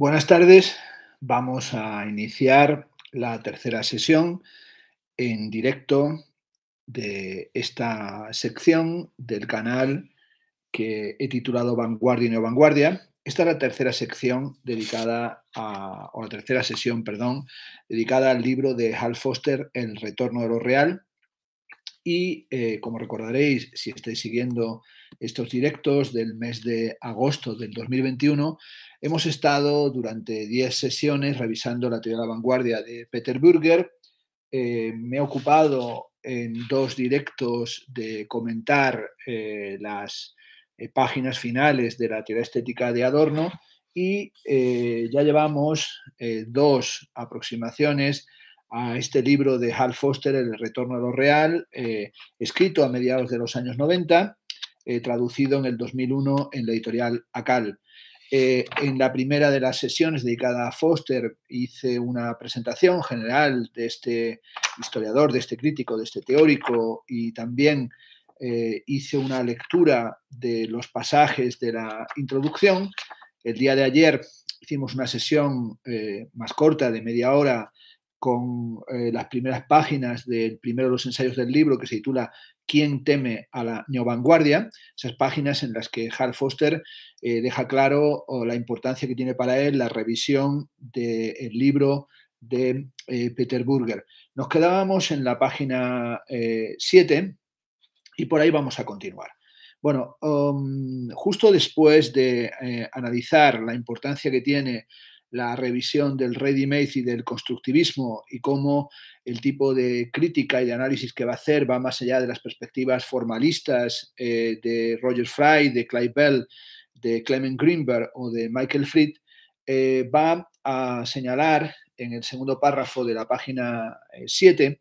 Buenas tardes. Vamos a iniciar la tercera sesión en directo de esta sección del canal que he titulado Vanguardia y No Vanguardia. Esta es la tercera sección dedicada a, o la tercera sesión, perdón, dedicada al libro de Hal Foster, El retorno de lo real, y eh, como recordaréis, si estáis siguiendo estos directos del mes de agosto del 2021, Hemos estado durante 10 sesiones revisando la teoría de la vanguardia de Peter Burger. Eh, me he ocupado en dos directos de comentar eh, las eh, páginas finales de la teoría estética de Adorno y ya llevamos dos aproximaciones a este libro de Hal Foster, El Retorno a lo Real, escrito a mediados de los años 90, traducido en el 2001 en la editorial ACAL. Eh, en la primera de las sesiones dedicada a Foster hice una presentación general de este historiador, de este crítico, de este teórico y también eh, hice una lectura de los pasajes de la introducción. El día de ayer hicimos una sesión eh, más corta de media hora con eh, las primeras páginas del primero de los ensayos del libro que se titula ¿Quién teme a la neovanguardia? Esas páginas en las que Harl Foster eh, deja claro la importancia que tiene para él la revisión del libro de eh, Peter Burger. Nos quedábamos en la página 7 y por ahí vamos a continuar. Bueno, um, justo después de analizar la importancia que tiene la revisión del ready-made y del constructivismo y cómo el tipo de crítica y de análisis que va a hacer va más allá de las perspectivas formalistas eh, de Roger Fry, de Clive Bell, de Clement Greenberg o de Michael Fried, eh, va a señalar en el segundo párrafo de la página 7 eh,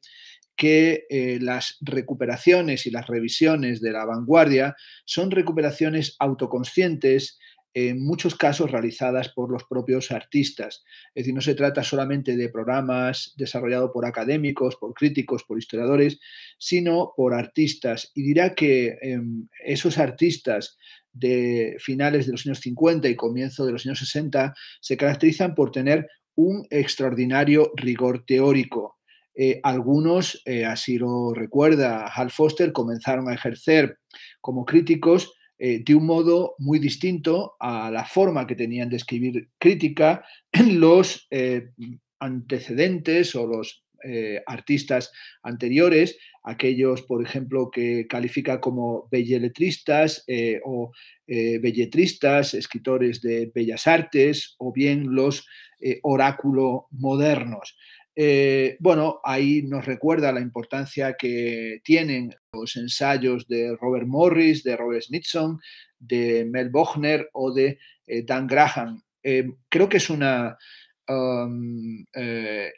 que las recuperaciones y las revisiones de la vanguardia son recuperaciones autoconscientes en eh, muchos casos realizadas por los propios artistas. Es decir, no se trata solamente de programas desarrollados por académicos, por críticos, por historiadores, sino por artistas. Y dirá que em, esos artistas de finales de los años 50 y comienzo de los años 60 se caracterizan por tener un extraordinario rigor teórico. Eh, algunos, eh, así lo recuerda Hal Foster, comenzaron a ejercer como críticos eh, de un modo muy distinto a la forma que tenían de escribir crítica los eh, antecedentes o los eh, artistas anteriores, aquellos, por ejemplo, que califica como belletristas o belletristas, escritores de bellas artes, o bien los oráculo modernos. Eh, bueno, ahí nos recuerda la importancia que tienen los ensayos de Robert Morris, de Robert Smithson, de Mel Bochner o de eh, Dan Graham. Eh, creo que es una um,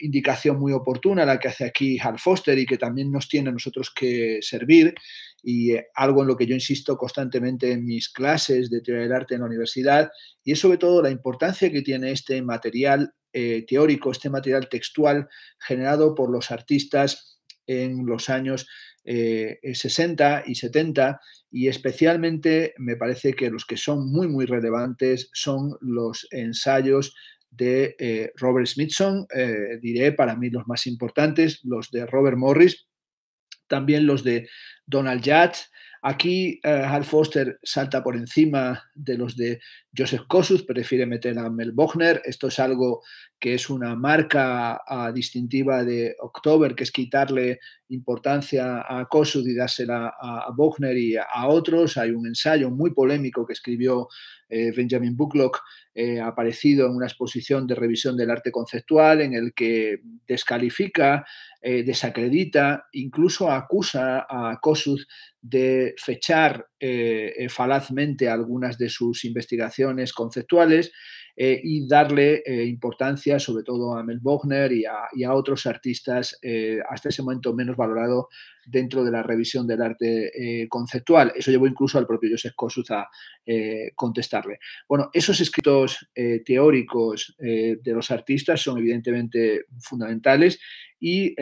indicación muy oportuna la que hace aquí Hal Foster y que también nos tiene a nosotros que servir y algo en lo que yo insisto constantemente en mis clases de teoría del arte en la universidad y es sobre todo la importancia que tiene este material eh, teórico, este material textual generado por los artistas en los años 60 eh, y 70 y especialmente me parece que los que son muy muy relevantes son los ensayos de eh, Robert Smithson, diré para mí los más importantes, los de Robert Morris, también los de Donald Judd Aquí Al eh, Hal Foster salta por encima de los de Joseph Kosuth, prefiere meter a Mel Bochner. Esto es algo que es una marca ah, distintiva de October, que es quitarle importancia a Kosuth y dársela a, Bochner y a, otros. Hay un ensayo muy polémico que escribió eh, Benjamin Bucklock, eh, aparecido en una exposición de revisión del arte conceptual, en el que descalifica eh, desacredita, incluso acusa a Kosuth de fechar eh, eh, falazmente algunas de sus investigaciones conceptuales y darle importancia sobre todo a Mel Bogner y a, y a otros artistas hasta ese momento menos valorado, dentro de la revisión del arte eh, conceptual. Eso llevó incluso al propio Joseph Kosuth a eh, contestarle. Bueno, esos escritos eh, teóricos de los artistas son evidentemente fundamentales y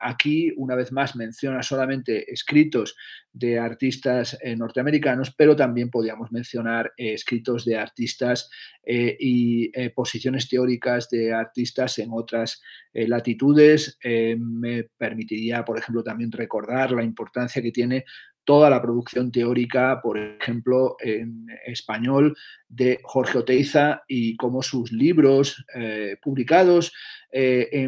aquí, una vez más, menciona solamente escritos de artistas norteamericanos, pero también podríamos mencionar escritos de artistas y posiciones teóricas de artistas en otras latitudes. me permitiría, por ejemplo, también recordar recordar la importancia que tiene toda la producción teórica, por ejemplo, en español, de Jorge Oteiza y cómo sus libros eh, publicados, eh,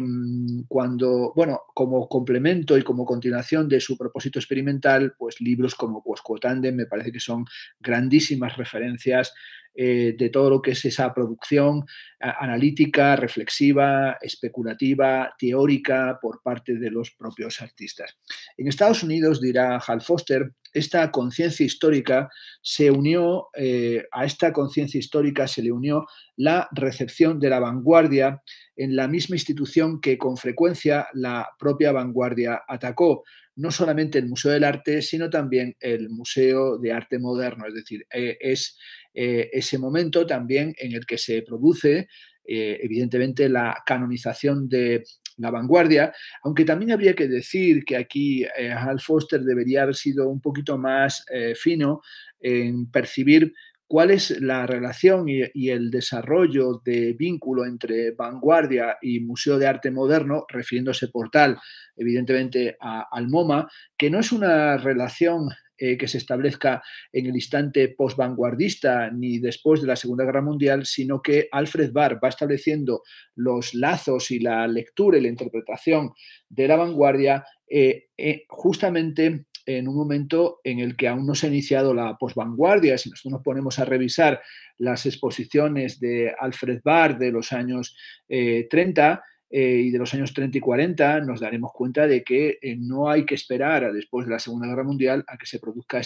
cuando, bueno, como complemento y como continuación de su propósito experimental, pues libros como pues Tanden me parece que son grandísimas referencias eh, de todo lo que es esa producción analítica, reflexiva, especulativa, teórica por parte de los propios artistas. En Estados Unidos, dirá Hal Foster, esta conciencia histórica se unió, eh, a esta conciencia histórica se le unió la recepción de la vanguardia en la misma institución que con frecuencia la propia vanguardia atacó, no solamente el Museo del Arte, sino también el Museo de Arte Moderno, es decir, eh, es eh, ese momento también en el que se produce evidentemente la canonización de la vanguardia, aunque también habría que decir que aquí eh, Al Hal Foster debería haber sido un poquito más eh, fino en percibir cuál es la relación y, el desarrollo de vínculo entre vanguardia y Museo de Arte Moderno, refiriéndose por tal, evidentemente, al MoMA, que no es una relación eh, que se establezca en el instante post-vanguardista ni después de la Segunda Guerra Mundial, sino que Alfred Barr va estableciendo los lazos y la lectura y la interpretación de la vanguardia eh, eh, justamente en un momento en el que aún no se ha iniciado la posvanguardia. Si nosotros nos ponemos a revisar las exposiciones de Alfred Barr de los años 30, eh, y de los años 30 y 40 nos daremos cuenta de que eh, no hay que esperar después de la Segunda Guerra Mundial a que se produzca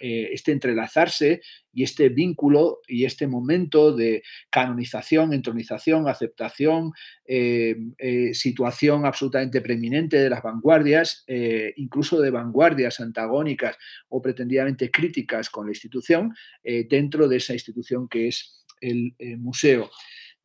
eh, este entrelazarse y este vínculo y este momento de canonización, entronización, aceptación, situación absolutamente preeminente de las vanguardias, incluso de vanguardias antagónicas o pretendidamente críticas con la institución, dentro de esa institución que es el museo.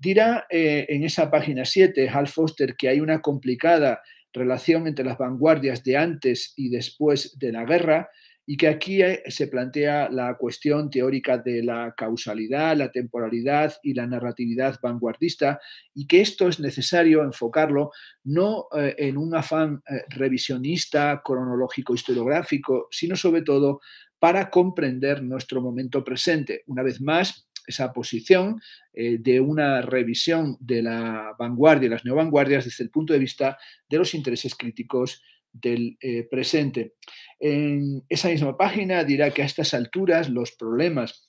Dirá eh, en esa página 7 Hal Foster que hay una complicada relación entre las vanguardias de antes y después de la guerra y que aquí eh, se plantea la cuestión teórica de la causalidad, la temporalidad y la narratividad vanguardista y que esto es necesario enfocarlo no eh, en un afán revisionista, cronológico, historiográfico, sino sobre todo para comprender nuestro momento presente. Una vez más, esa posición eh, de una revisión de la vanguardia y las neovanguardias desde el punto de vista de los intereses críticos del eh, presente. En esa misma página dirá que a estas alturas los problemas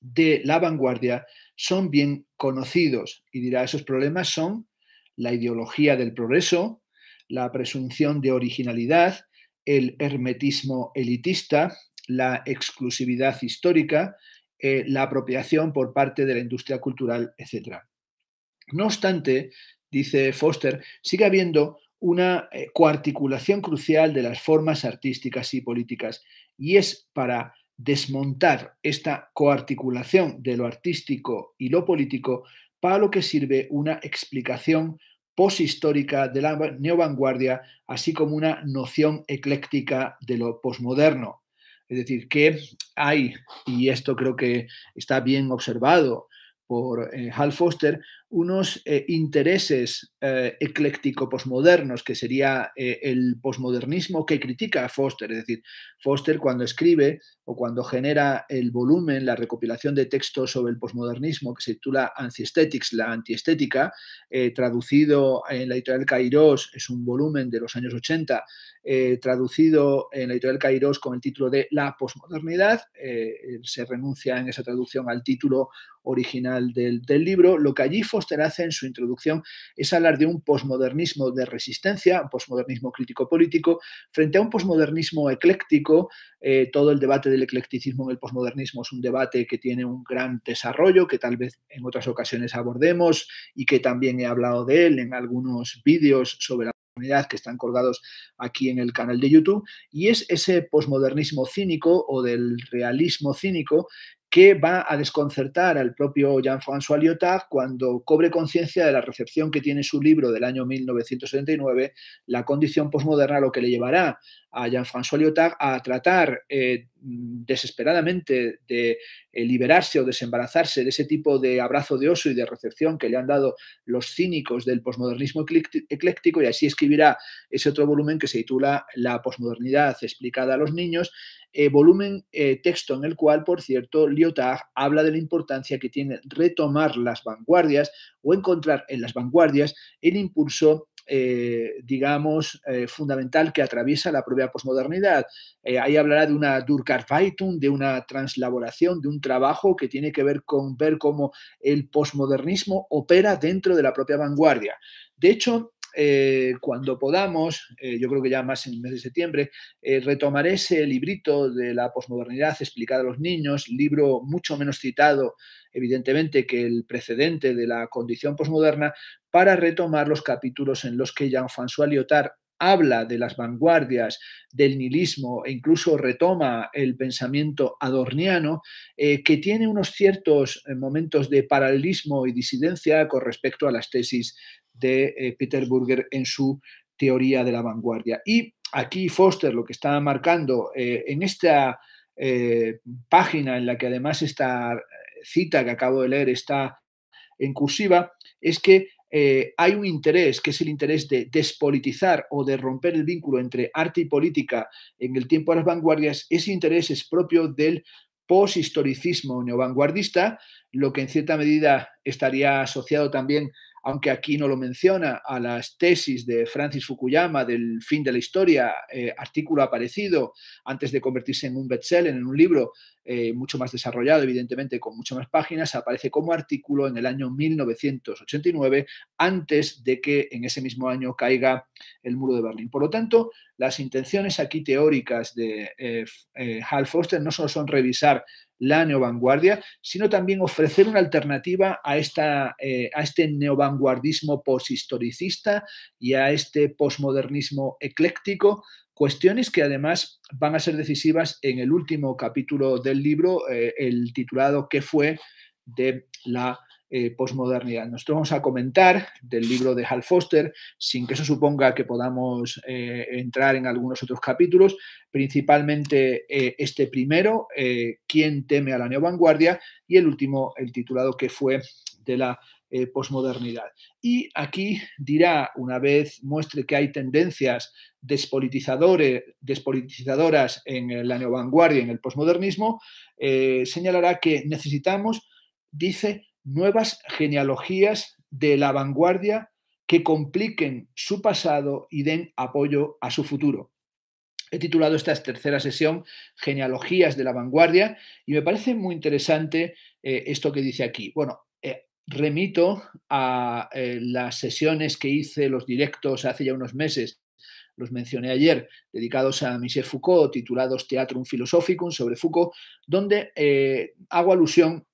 de la vanguardia son bien conocidos y dirá esos problemas son la ideología del progreso, la presunción de originalidad, el hermetismo elitista, la exclusividad histórica eh, la apropiación por parte de la industria cultural, etc. No obstante, dice Foster, sigue habiendo una eh, coarticulación crucial de las formas artísticas y políticas y es para desmontar esta coarticulación de lo artístico y lo político para lo que sirve una explicación poshistórica de la neovanguardia, así como una noción ecléctica de lo posmoderno, es decir, que hay, y esto creo que está bien observado por eh, Hal Foster, unos eh, intereses eclécticos eh, ecléctico-posmodernos, que sería eh, el posmodernismo que critica a Foster. Es decir, Foster cuando escribe o cuando genera el volumen, la recopilación de textos sobre el posmodernismo que se titula Antiesthetics, la antiestética, traducido en la editorial Kairos, es un volumen de los años 80, traducido en la editorial Kairos con el título de La posmodernidad. se renuncia en esa traducción al título original del, del libro. Lo que allí Foster hace en su introducción es hablar de un posmodernismo de resistencia, un posmodernismo crítico-político, frente a un posmodernismo ecléctico. Eh, todo el debate del eclecticismo en el posmodernismo es un debate que tiene un gran desarrollo, que tal vez en otras ocasiones abordemos y que también he hablado de él en algunos vídeos sobre la comunidad que están colgados aquí en el canal de YouTube, y es ese posmodernismo cínico o del realismo cínico que va a desconcertar al propio Jean-François Lyotard cuando cobre conciencia de la recepción que tiene su libro del año 1979, La condición posmoderna, lo que le llevará a Jean-François Lyotard a tratar eh, Mm, desesperadamente de eh, liberarse o desembarazarse de ese tipo de abrazo de oso y de recepción que le han dado los cínicos del posmodernismo ecléctico y así escribirá ese otro volumen que se titula La posmodernidad explicada a los niños, eh, volumen eh, texto en el cual, por cierto, Lyotard habla de la importancia que tiene retomar las vanguardias o encontrar en las vanguardias el impulso eh, digamos, eh, fundamental que atraviesa la propia posmodernidad. Eh, ahí hablará de una Durkheim, de una translaboración, de un trabajo que tiene que ver con ver cómo el posmodernismo opera dentro de la propia vanguardia. De hecho, cuando podamos, yo creo que ya más en el mes de septiembre, retomaré ese librito de la posmodernidad explicada a los niños, libro mucho menos citado, evidentemente, que el precedente de la condición posmoderna, para retomar los capítulos en los que Jean-François Lyotard habla de las vanguardias del nihilismo e incluso retoma el pensamiento adorniano, eh, que tiene unos ciertos eh, momentos de paralelismo y disidencia con respecto a las tesis de eh, Peter Burger en su teoría de la vanguardia. Y aquí Foster lo que está marcando en esta página en la que además esta cita que acabo de leer está en cursiva, es que eh, hay un interés, que es el interés de despolitizar o de romper el vínculo entre arte y política en el tiempo de las vanguardias, ese interés es propio del poshistoricismo neovanguardista, lo que en cierta medida estaría asociado también aunque aquí no lo menciona, a las tesis de Francis Fukuyama del fin de la historia, eh, artículo aparecido antes de convertirse en un bestseller, en un libro eh, mucho más desarrollado, evidentemente, con muchas más páginas, aparece como artículo en el año 1989, antes de que en ese mismo año caiga el muro de Berlín. Por lo tanto, las intenciones aquí teóricas de eh, Hal Foster no solo son revisar la neovanguardia, sino también ofrecer una alternativa a, esta, eh, a este neovanguardismo poshistoricista y a este posmodernismo ecléctico, cuestiones que además van a ser decisivas en el último capítulo del libro, eh, el titulado ¿Qué fue? de la eh, posmodernidad. Nosotros vamos a comentar del libro de Hal Foster, sin que eso suponga que podamos eh, entrar en algunos otros capítulos, principalmente eh, este primero, eh, ¿Quién teme a la neovanguardia? Y el último, el titulado que fue de la posmodernidad. Y aquí dirá, una vez muestre que hay tendencias despolitizadoras en la neovanguardia, en el posmodernismo, señalará que necesitamos, dice, nuevas genealogías de la vanguardia que compliquen su pasado y den apoyo a su futuro. He titulado esta tercera sesión Genealogías de la vanguardia y me parece muy interesante eh, esto que dice aquí. Bueno, eh, remito a eh, las sesiones que hice, los directos hace ya unos meses, los mencioné ayer, dedicados a Michel Foucault, titulados Teatrum Philosophicum sobre Foucault, donde hago alusión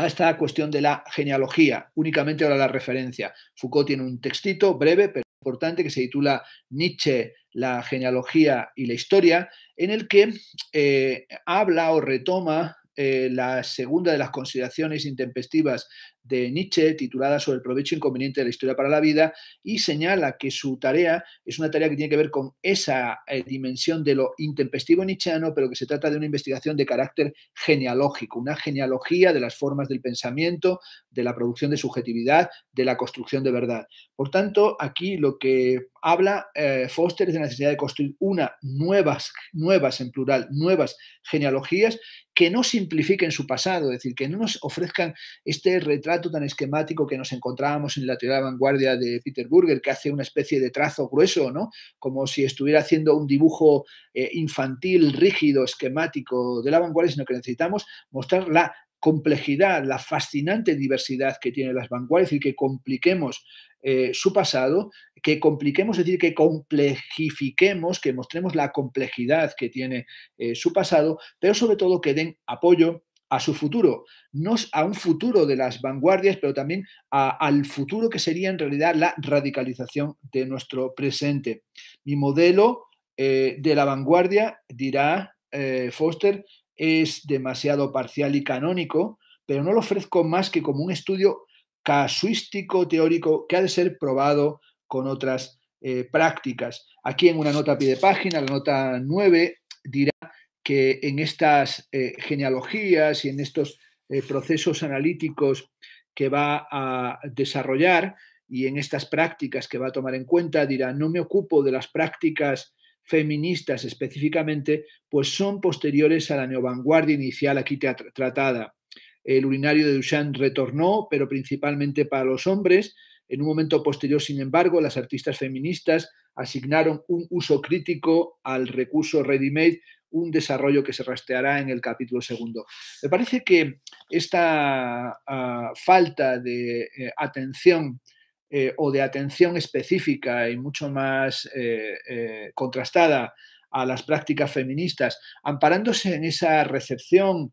a ah, esta cuestión de la genealogía, únicamente ahora la referencia. Foucault tiene un textito breve, pero importante, que se titula Nietzsche, la genealogía y la historia, en el que eh, habla o retoma eh, la segunda de las consideraciones intempestivas de Nietzsche titulada sobre el provecho inconveniente de la historia para la vida y señala que su tarea es una tarea que tiene que ver con esa eh, dimensión de lo intempestivo nietzscheano, pero que se trata de una investigación de carácter genealógico, una genealogía de las formas del pensamiento, de la producción de subjetividad, de la construcción de verdad. Por tanto, aquí lo que habla eh, Foster es de la necesidad de construir una nuevas, nuevas en plural, nuevas genealogías que no simplifiquen su pasado, es decir, que no nos ofrezcan este retrato tan esquemático que nos encontrábamos en la teoría de vanguardia de Peter Burger, que hace una especie de trazo grueso, ¿no? Como si estuviera haciendo un dibujo eh, infantil, rígido, esquemático de la vanguardia, sino que necesitamos mostrar la complejidad, la fascinante diversidad que tiene las vanguardias, y que compliquemos eh, su pasado, que compliquemos, es decir, que complejifiquemos, que mostremos la complejidad que tiene eh, su pasado, pero sobre todo que den apoyo, a su futuro, no a un futuro de las vanguardias, pero también al futuro que sería en realidad la radicalización de nuestro presente. Mi modelo eh, de la vanguardia, dirá eh, Foster, es demasiado parcial y canónico, pero no lo ofrezco más que como un estudio casuístico teórico que ha de ser probado con otras eh, prácticas. Aquí en una nota a pie de página, la nota 9, dirá en estas eh, genealogías y en estos eh, procesos analíticos que va a desarrollar y en estas prácticas que va a tomar en cuenta, dirá, no me ocupo de las prácticas feministas específicamente, pues son posteriores a la neovanguardia inicial aquí tratada. El urinario de Duchamp retornó, pero principalmente para los hombres. En un momento posterior, sin embargo, las artistas feministas asignaron un uso crítico al recurso ready-made un desarrollo que se rastreará en el capítulo segundo. Me parece que esta ah, falta de eh, atención eh, o de atención específica y mucho más eh, contrastada a las prácticas feministas, amparándose en esa recepción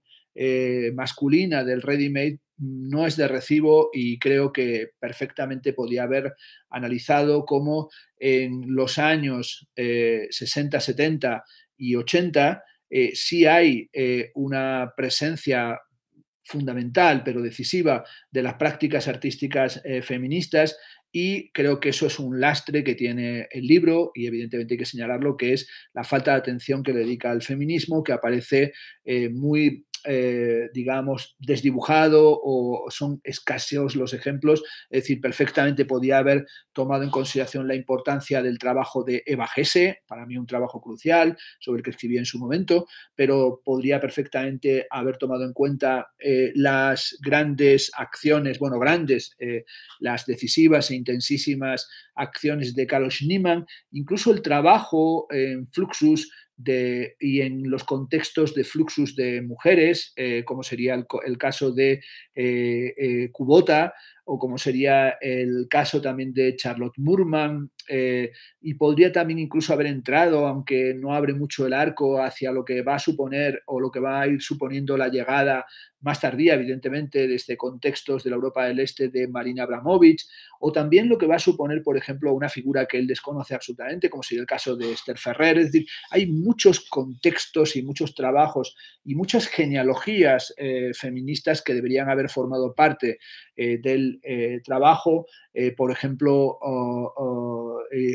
masculina del ready-made, no es de recibo y creo que perfectamente podía haber analizado cómo en los años 60-70 y 80, eh, sí hay eh, una presencia fundamental, pero decisiva, de las prácticas artísticas eh, feministas y creo que eso es un lastre que tiene el libro y evidentemente hay que señalarlo, que es la falta de atención que le dedica al feminismo, que aparece muy eh, digamos, desdibujado o son escaseos los ejemplos. Es decir, perfectamente podía haber tomado en consideración la importancia del trabajo de Eva Gese, para mí un trabajo crucial, sobre el que escribí en su momento, pero podría perfectamente haber tomado en cuenta eh, las grandes acciones, bueno, grandes, eh, las decisivas e intensísimas acciones de Carlos Niemann, incluso el trabajo en Fluxus de, y en los contextos de fluxus de mujeres, eh, como sería el, caso de cubota eh, eh, Kubota o como sería el caso también de Charlotte Murman eh, y podría también incluso haber entrado, aunque no abre mucho el arco hacia lo que va a suponer o lo que va a ir suponiendo la llegada más tardía, evidentemente, desde contextos de la Europa del Este de Marina Abramovich, o también lo que va a suponer, por ejemplo, una figura que él desconoce absolutamente, como sería el caso de Esther Ferrer. Es decir, hay muchos contextos y muchos trabajos y muchas genealogías eh, feministas que deberían haber formado parte eh, del eh, trabajo, eh, por ejemplo,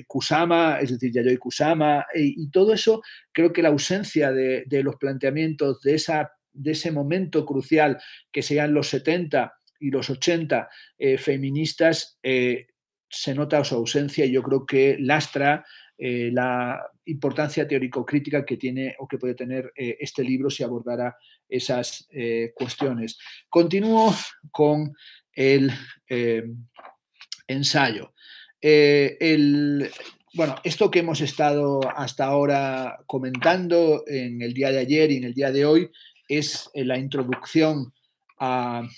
Kusama, es decir, Yayoi Kusama, y todo eso, creo que la ausencia de, los planteamientos de, esa, de ese momento crucial que sean los 70 y los 80 feministas, se nota su ausencia y yo creo que lastra la importancia teórico-crítica que tiene o que puede tener este libro si abordara esas cuestiones. Continúo con el eh, ensayo. Eh, el, bueno, esto que hemos estado hasta ahora comentando en el día de ayer y en el día de hoy es eh, la introducción al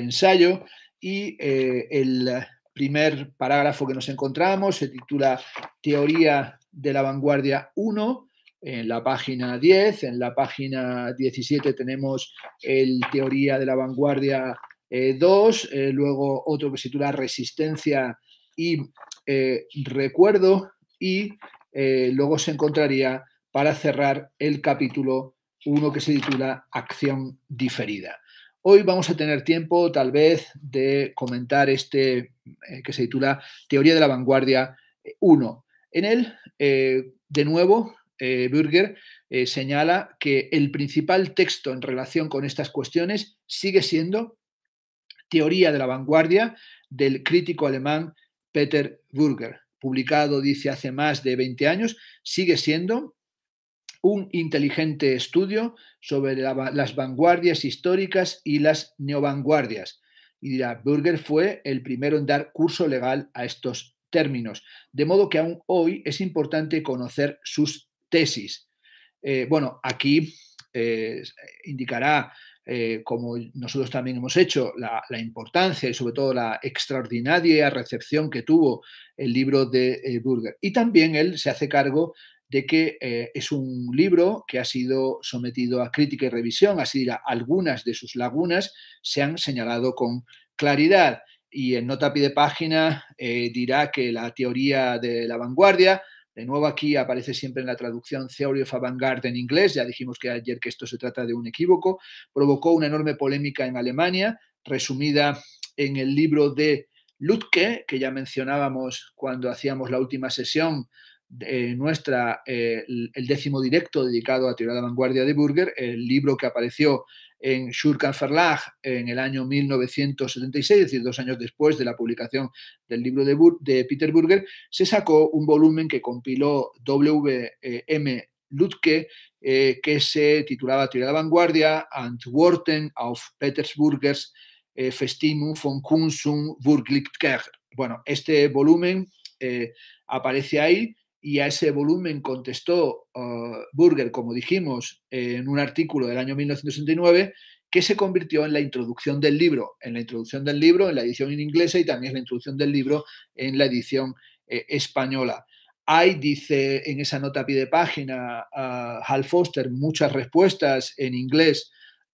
ensayo y el primer parágrafo que nos encontramos se titula Teoría de la Vanguardia 1 en la página 10, en la página 17 tenemos el teoría de la vanguardia eh, dos, eh, luego otro que se titula Resistencia y eh, Recuerdo, y luego se encontraría para cerrar el capítulo uno que se titula Acción diferida. Hoy vamos a tener tiempo tal vez de comentar este que se titula Teoría de la Vanguardia 1. En él, de nuevo, Burger señala que el principal texto en relación con estas cuestiones sigue siendo Teoría de la Vanguardia del crítico alemán Peter Burger, publicado, dice, hace más de 20 años, sigue siendo un inteligente estudio sobre las vanguardias históricas y las neovanguardias. Y dirá, Burger fue el primero en dar curso legal a estos términos, de modo que aún hoy es importante conocer sus tesis. Eh, bueno, aquí eh, indicará eh, como nosotros también hemos hecho, la, importancia y sobre todo la extraordinaria recepción que tuvo el libro de eh, Burger. Y también él se hace cargo de que eh, es un libro que ha sido sometido a crítica y revisión, así dirá, algunas de sus lagunas se han señalado con claridad. Y en nota pie de página dirá que la teoría de la vanguardia de nuevo aquí aparece siempre en la traducción Theory of avant en inglés, ya dijimos que ayer que esto se trata de un equívoco, provocó una enorme polémica en Alemania, resumida en el libro de Lutke, que ya mencionábamos cuando hacíamos la última sesión de nuestra, eh, el décimo directo dedicado a Teoría de la Vanguardia de Burger, el libro que apareció en Shurkan Verlag en el año 1976, es decir, dos años después de la publicación del libro de, de Peter Burger, se sacó un volumen que compiló W.M. Lutke, eh, que se titulaba Teoría de Vanguardia, Antworten auf Petersburgers eh, Festimum von Kunst und Bueno, este volumen eh, aparece ahí y a ese volumen contestó eh, Burger, como dijimos, en un artículo del año 1969, que se convirtió en la introducción del libro, en la introducción del libro, en la edición en inglesa y también en la introducción del libro en la edición eh, española. Hay, dice en esa nota a pie de página, Hal Foster, muchas respuestas en inglés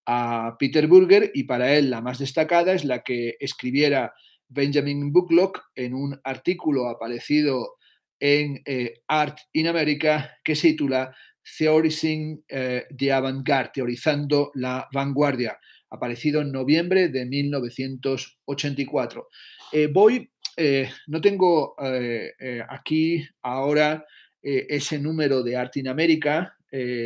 a Peter Burger y para él la más destacada es la que escribiera Benjamin Bucklock en un artículo aparecido en eh, Art in America que se titula Theorizing eh, the avant Teorizando la Vanguardia, aparecido en noviembre de 1984. Eh, voy, no tengo aquí ahora ese número de Art in America,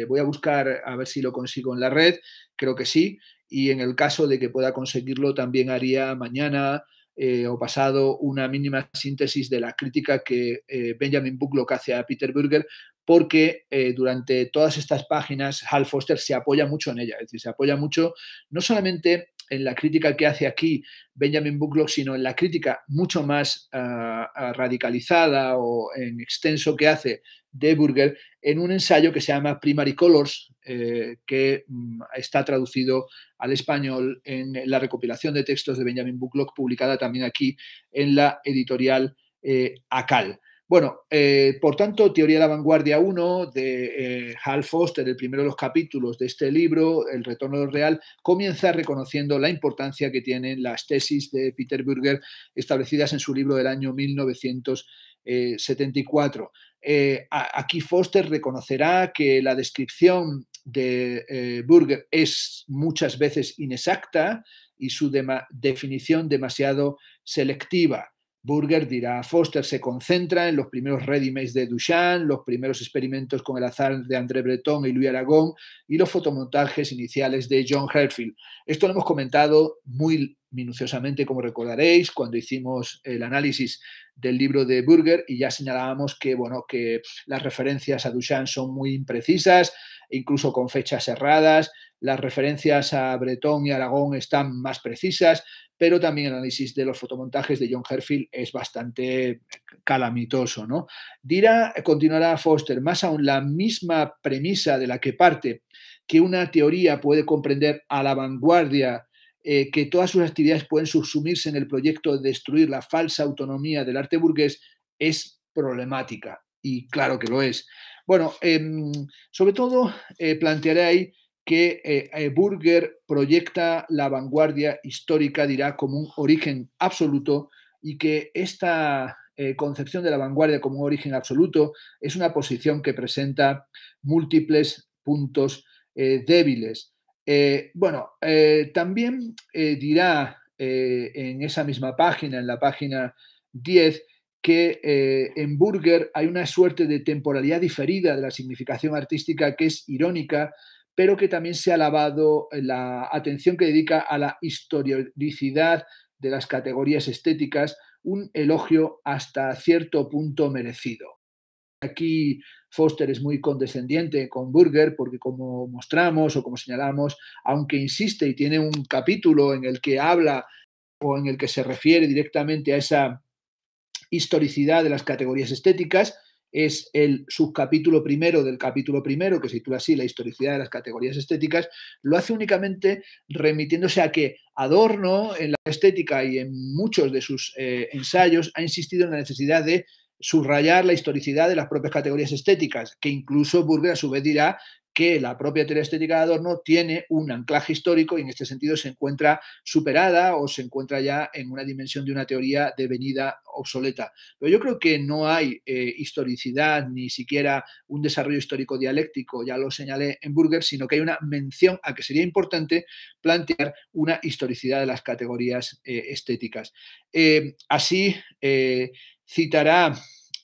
voy a buscar a ver si lo consigo en la red, creo que sí, y en el caso de que pueda conseguirlo también haría mañana eh, o pasado una mínima síntesis de la crítica que eh, Benjamin Bucklock hace a Peter Burger, porque eh, durante todas estas páginas Hal Foster se apoya mucho en ella, es decir, se apoya mucho no solamente en la crítica que hace aquí Benjamin Bucklock, sino en la crítica mucho más ah, ah, radicalizada o en extenso que hace de Burger en un ensayo que se llama Primary Colors, eh, que mm, está traducido al español en la recopilación de textos de Benjamin Bucklock, publicada también aquí en la editorial eh, ACAL. Bueno, eh, por tanto, Teoría de la Vanguardia 1 de eh, Hal Foster, el primero de los capítulos de este libro, El Retorno del Real, comienza reconociendo la importancia que tienen las tesis de Peter Burger establecidas en su libro del año 1974. Eh, aquí Foster reconocerá que la descripción de Burger es muchas veces inexacta y su definición demasiado selectiva. Burger dirá, Foster se concentra en los primeros readymades de Duchamp, los primeros experimentos con el azar de André Breton y Louis Aragón y los fotomontajes iniciales de John Herfield. Esto lo hemos comentado muy minuciosamente, como recordaréis, cuando hicimos el análisis del libro de Burger y ya señalábamos que, bueno, que las referencias a Duchamp son muy imprecisas, incluso con fechas erradas, las referencias a Bretón y Aragón están más precisas, pero también el análisis de los fotomontajes de John Herfield es bastante calamitoso. ¿no? Dirá, eh, continuará Foster, más aún la misma premisa de la que parte, que una teoría puede comprender a la vanguardia eh, que todas sus actividades pueden subsumirse en el proyecto de destruir la falsa autonomía del arte burgués es problemática. Y claro que lo es. Bueno, em, sobre todo eh, plantearé ahí que eh, eh, Burger proyecta la vanguardia histórica dirá, como un origen absoluto y que esta concepción de la vanguardia como un origen absoluto es una posición que presenta múltiples puntos débiles. bueno, también dirá en esa misma página, en la página 10, que eh, en Burger hay una suerte de temporalidad diferida de la significación artística que es irónica, pero que también se ha alabado eh, la atención que dedica a la historicidad de las categorías estéticas, un elogio hasta cierto punto merecido. Aquí Foster es muy condescendiente con Burger porque como mostramos o como señalamos, aunque insiste y tiene un capítulo en el que habla o en el que se refiere directamente a esa historicidad de las categorías estéticas, es el subcapítulo primero del capítulo primero, que se titula así La historicidad de las categorías estéticas, lo hace únicamente remitiéndose a que Adorno en la estética y en muchos de sus eh, ensayos ha insistido en la necesidad de subrayar la historicidad de las propias categorías estéticas, que incluso Burger a su vez dirá que la propia teoría estética de Adorno tiene un anclaje histórico y en este sentido se encuentra superada o se encuentra ya en una dimensión de una teoría devenida obsoleta. Pero yo creo que no hay eh, historicidad ni siquiera un desarrollo histórico dialéctico, ya lo señalé en Burger, sino que hay una mención a que sería importante plantear una historicidad de las categorías eh, estéticas. Eh, así citará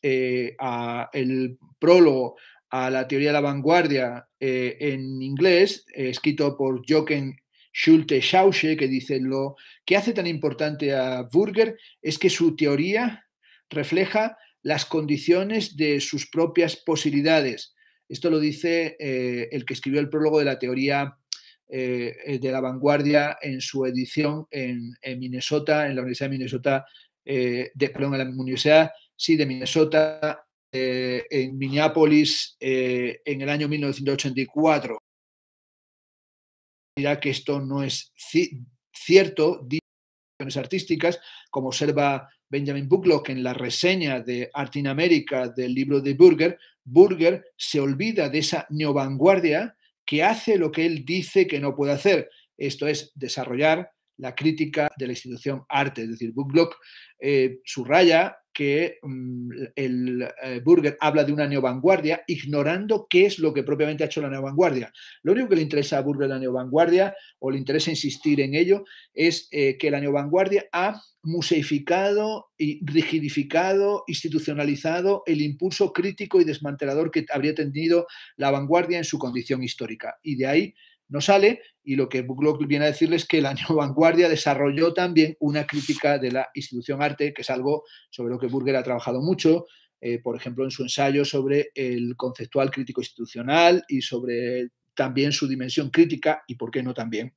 el prólogo a la teoría de la vanguardia eh, en inglés, eh, escrito por Jochen Schulte Schausche, que dice lo que hace tan importante a Burger es que su teoría refleja las condiciones de sus propias posibilidades. Esto lo dice eh, el que escribió el prólogo de la teoría de la vanguardia en su edición en, Minnesota, en la Universidad de Minnesota, de, perdón, en la Universidad sí, de Minnesota eh, en Minneapolis eh, en el año 1984. Dirá que esto no es cierto. cierto, artísticas, como observa Benjamin Bucklock en la reseña de Art in America del libro de Burger, Burger se olvida de esa neovanguardia que hace lo que él dice que no puede hacer, esto es desarrollar la crítica de la institución arte, es decir, Bookblock eh, subraya que mm, el eh, Burger habla de una neovanguardia, ignorando qué es lo que propiamente ha hecho la neovanguardia. Lo único que le interesa a Burger la neovanguardia, o le interesa insistir en ello, es eh, que la neovanguardia ha museificado y rigidificado, institucionalizado el impulso crítico y desmantelador que habría tenido la vanguardia en su condición histórica. Y de ahí no sale y lo que Booklock viene a decirles es que la nueva Vanguardia desarrolló también una crítica de la institución arte, que es algo sobre lo que Burger ha trabajado mucho, eh, por ejemplo, en su ensayo sobre el conceptual crítico institucional y sobre también su dimensión crítica y, por qué no, también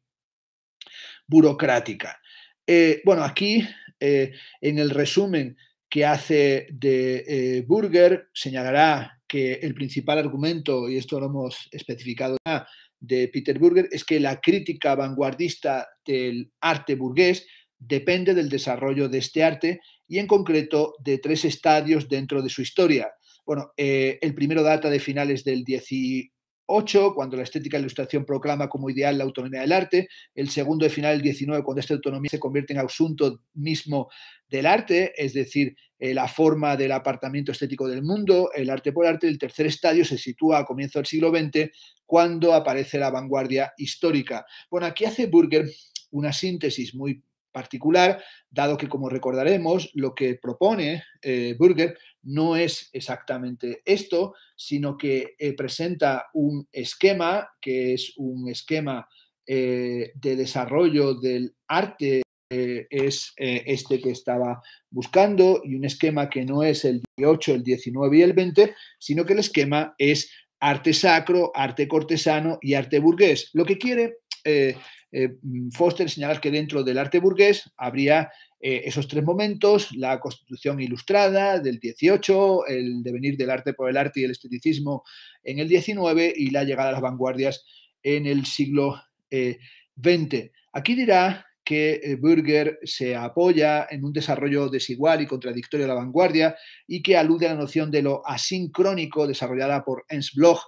burocrática. Eh, bueno, aquí eh, en el resumen que hace de Burger señalará que el principal argumento, y esto lo hemos especificado ya, de Peter Burger es que la crítica vanguardista del arte burgués depende del desarrollo de este arte y en concreto de tres estadios dentro de su historia. Bueno, eh, el primero data de finales del 18 8, cuando la estética de la ilustración proclama como ideal la autonomía del arte, el segundo de final, del 19, cuando esta autonomía se convierte en asunto mismo del arte, es decir, eh, la forma del apartamiento estético del mundo, el arte por arte, el tercer estadio se sitúa a comienzo del siglo XX, cuando aparece la vanguardia histórica. Bueno, aquí hace Burger una síntesis muy particular, dado que, como recordaremos, lo que propone eh, Burger no es exactamente esto, sino que eh, presenta un esquema, que es un esquema eh, de desarrollo del arte, es este que estaba buscando, y un esquema que no es el 18, el 19 y el 20, sino que el esquema es arte sacro, arte cortesano y arte burgués. Lo que quiere eh, mm, Foster señala que dentro del arte burgués habría eh, esos tres momentos, la constitución ilustrada del 18, el devenir del arte por el arte y el esteticismo en el 19 y la llegada a las vanguardias en el siglo XX. Eh, Aquí dirá que Burger se apoya en un desarrollo desigual y contradictorio de la vanguardia y que alude a la noción de lo asincrónico desarrollada por Ernst Bloch,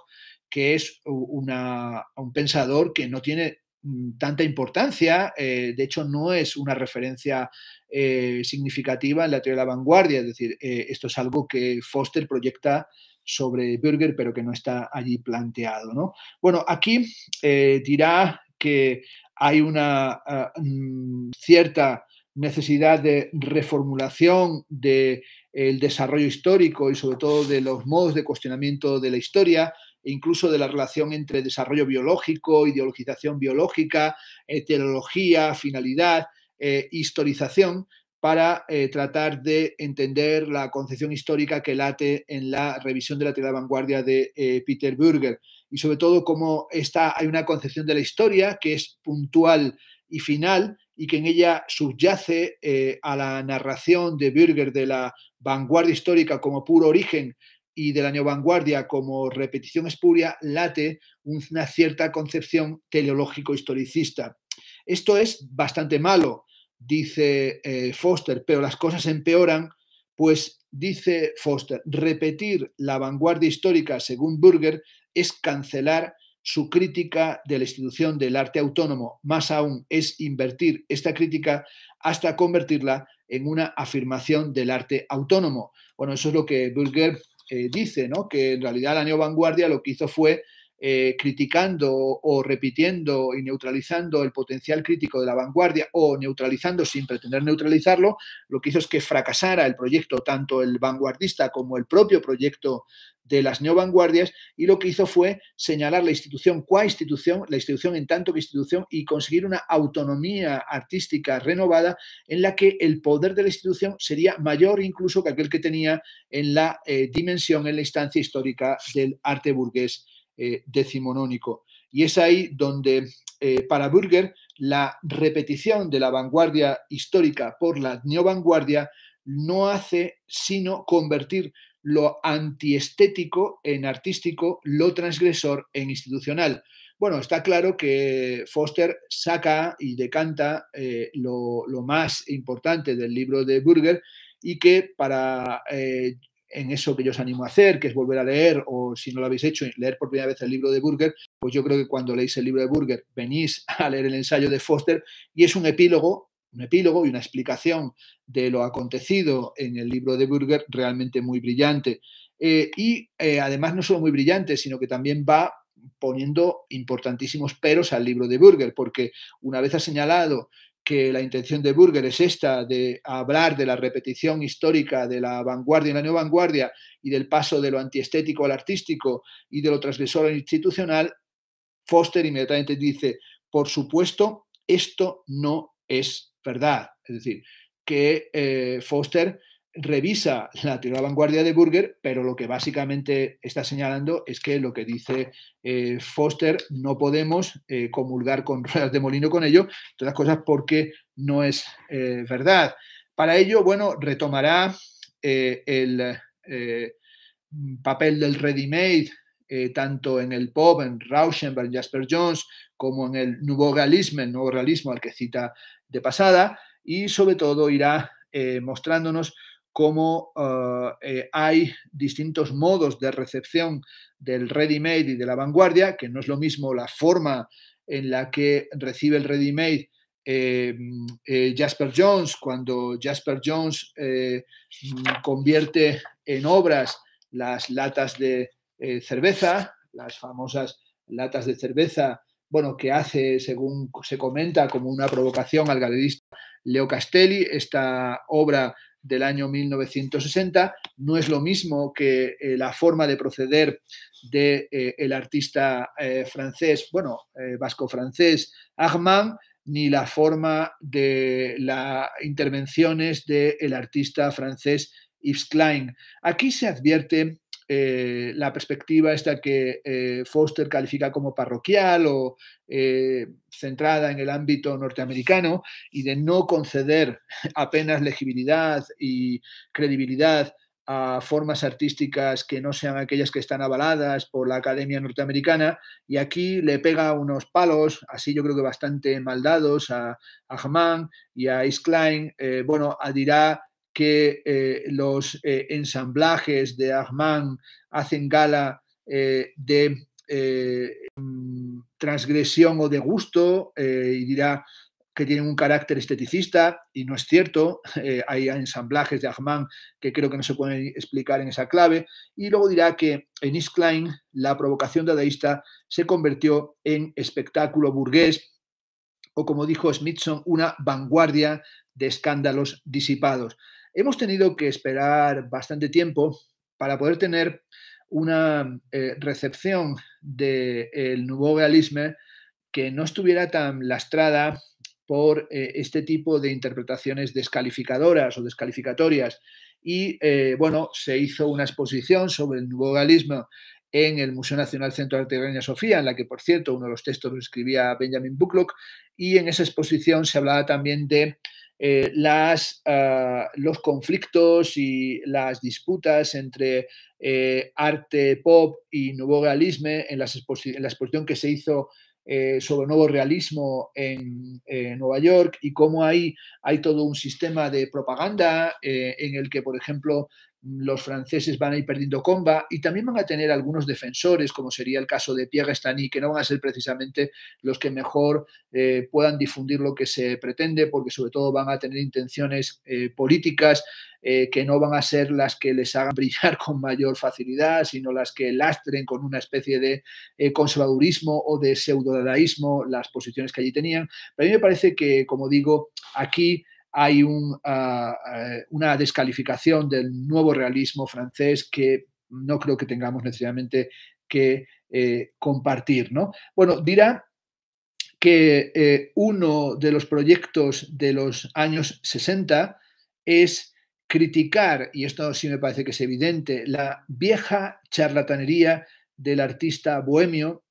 que es un pensador que no tiene Mm, tanta importancia. Eh, de hecho, no es una referencia eh, significativa en la teoría de la vanguardia. Es decir, eh, esto es algo que Foster proyecta sobre Burger, pero que no está allí planteado. Bueno, aquí dirá que hay una ah, mm, cierta necesidad de reformulación del desarrollo histórico y sobre todo de los modos de cuestionamiento de la historia, incluso de la relación entre desarrollo biológico, ideologización biológica, etiología, eh, finalidad, eh, historización, para eh, tratar de entender la concepción histórica que late en la revisión de la teoría de vanguardia de Peter Burger y sobre todo cómo está, hay una concepción de la historia que es puntual y final y que en ella subyace a la narración de Burger de la vanguardia histórica como puro origen y de la neovanguardia como repetición espuria late una cierta concepción teleológico-historicista. Esto es bastante malo, dice eh, Foster, pero las cosas empeoran, pues dice Foster, repetir la vanguardia histórica según Burger es cancelar su crítica de la institución del arte autónomo, más aún es invertir esta crítica hasta convertirla en una afirmación del arte autónomo. Bueno, eso es lo que Burger eh, dice, ¿no? Que en realidad la Vanguardia lo que hizo fue eh, criticando o repitiendo y neutralizando el potencial crítico de la vanguardia o neutralizando sin pretender neutralizarlo, lo que hizo es que fracasara el proyecto, tanto el vanguardista como el propio proyecto de las neovanguardias, y lo que hizo fue señalar la institución cuá institución, la institución en tanto que institución, y conseguir una autonomía artística renovada en la que el poder de la institución sería mayor incluso que aquel que tenía en la eh, dimensión, en la instancia histórica del arte burgués eh, decimonónico. Y es ahí donde, eh, para Burger, la repetición de la vanguardia histórica por la neovanguardia no hace sino convertir lo antiestético en artístico, lo transgresor en institucional. Bueno, está claro que Foster saca y decanta eh, lo, más importante del libro de Burger y que para en eso que yo os animo a hacer, que es volver a leer, o si no lo habéis hecho, leer por primera vez el libro de Burger, pues yo creo que cuando leéis el libro de Burger venís a leer el ensayo de Foster y es un epílogo, un epílogo y una explicación de lo acontecido en el libro de Burger realmente muy brillante. Eh, y eh, además no solo muy brillante, sino que también va poniendo importantísimos peros al libro de Burger, porque una vez ha señalado que la intención de Burger es esta, de hablar de la repetición histórica de la vanguardia y la nueva vanguardia y del paso de lo antiestético al artístico y de lo transgresor al institucional, Foster inmediatamente dice, por supuesto, esto no es verdad. Es decir, que eh, Foster revisa la teoría de vanguardia de Burger, pero lo que básicamente está señalando es que lo que dice eh, Foster no podemos eh, comulgar con ruedas de molino con ello, todas cosas porque no es eh, verdad. Para ello, bueno, retomará el papel del ready-made tanto en el pop, en Rauschenberg, Jasper Jones, como en el nuevo realismo, el nuevo realismo al que cita de pasada, y sobre todo irá mostrándonos cómo eh, eh, hay distintos modos de recepción del ready-made y de la vanguardia, que no es lo mismo la forma en la que recibe el ready-made eh, Jasper Jones, cuando Jasper Jones convierte en obras las latas de cerveza, las famosas latas de cerveza, bueno, que hace, según se comenta, como una provocación al galerista Leo Castelli, esta obra del año 1960. No es lo mismo que eh, la forma de proceder del de, eh, el artista eh, francés, bueno, vasco-francés, Armand, ni la forma de las intervenciones del artista francés Yves Klein. Aquí se advierte eh, la perspectiva esta que eh, Foster califica como parroquial o eh, centrada en el ámbito norteamericano y de no conceder apenas legibilidad y credibilidad a formas artísticas que no sean aquellas que están avaladas por la Academia Norteamericana y aquí le pega unos palos, así yo creo que bastante maldados a, a y a Ice Klein, bueno, a Dirá que eh, los eh, ensamblajes de Armand hacen gala eh, de mm, transgresión o de gusto y dirá que tienen un carácter esteticista y no es cierto, hay ensamblajes de Armand que creo que no se pueden explicar en esa clave y luego dirá que en East Klein la provocación dadaísta se convirtió en espectáculo burgués o como dijo Smithson, una vanguardia de escándalos disipados hemos tenido que esperar bastante tiempo para poder tener una eh, recepción del de nuevo realismo que no estuviera tan lastrada por eh, este tipo de interpretaciones descalificadoras o descalificatorias. Y eh, bueno, se hizo una exposición sobre el nuevo realismo en el Museo Nacional Centro de Arte de Reina Sofía, en la que, por cierto, uno de los textos lo escribía Benjamin Bucklock, y en esa exposición se hablaba también de eh, las, ah, los conflictos y las disputas entre eh, arte pop y nuevo realismo en, la exposición que se hizo eh, sobre nuevo realismo en Nueva York y cómo ahí hay todo un sistema de propaganda en el que, por ejemplo, los franceses van a ir perdiendo comba y también van a tener algunos defensores, como sería el caso de Pierre que no van a ser precisamente los que mejor eh, puedan difundir lo que se pretende, porque sobre todo van a tener intenciones eh, políticas eh, que no van a ser las que les hagan brillar con mayor facilidad, sino las que lastren con una especie de conservadurismo o de pseudodadaísmo las posiciones que allí tenían. Pero a mí me parece que, como digo, aquí hay ah, ah, una descalificación del nuevo realismo francés que no creo que tengamos necesariamente que eh, compartir. ¿no? Bueno, dirá que eh, uno de los proyectos de los años 60 es criticar, y esto sí me parece que es evidente, la vieja charlatanería del artista bohemio,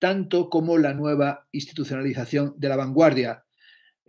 tanto como la nueva institucionalización de la vanguardia.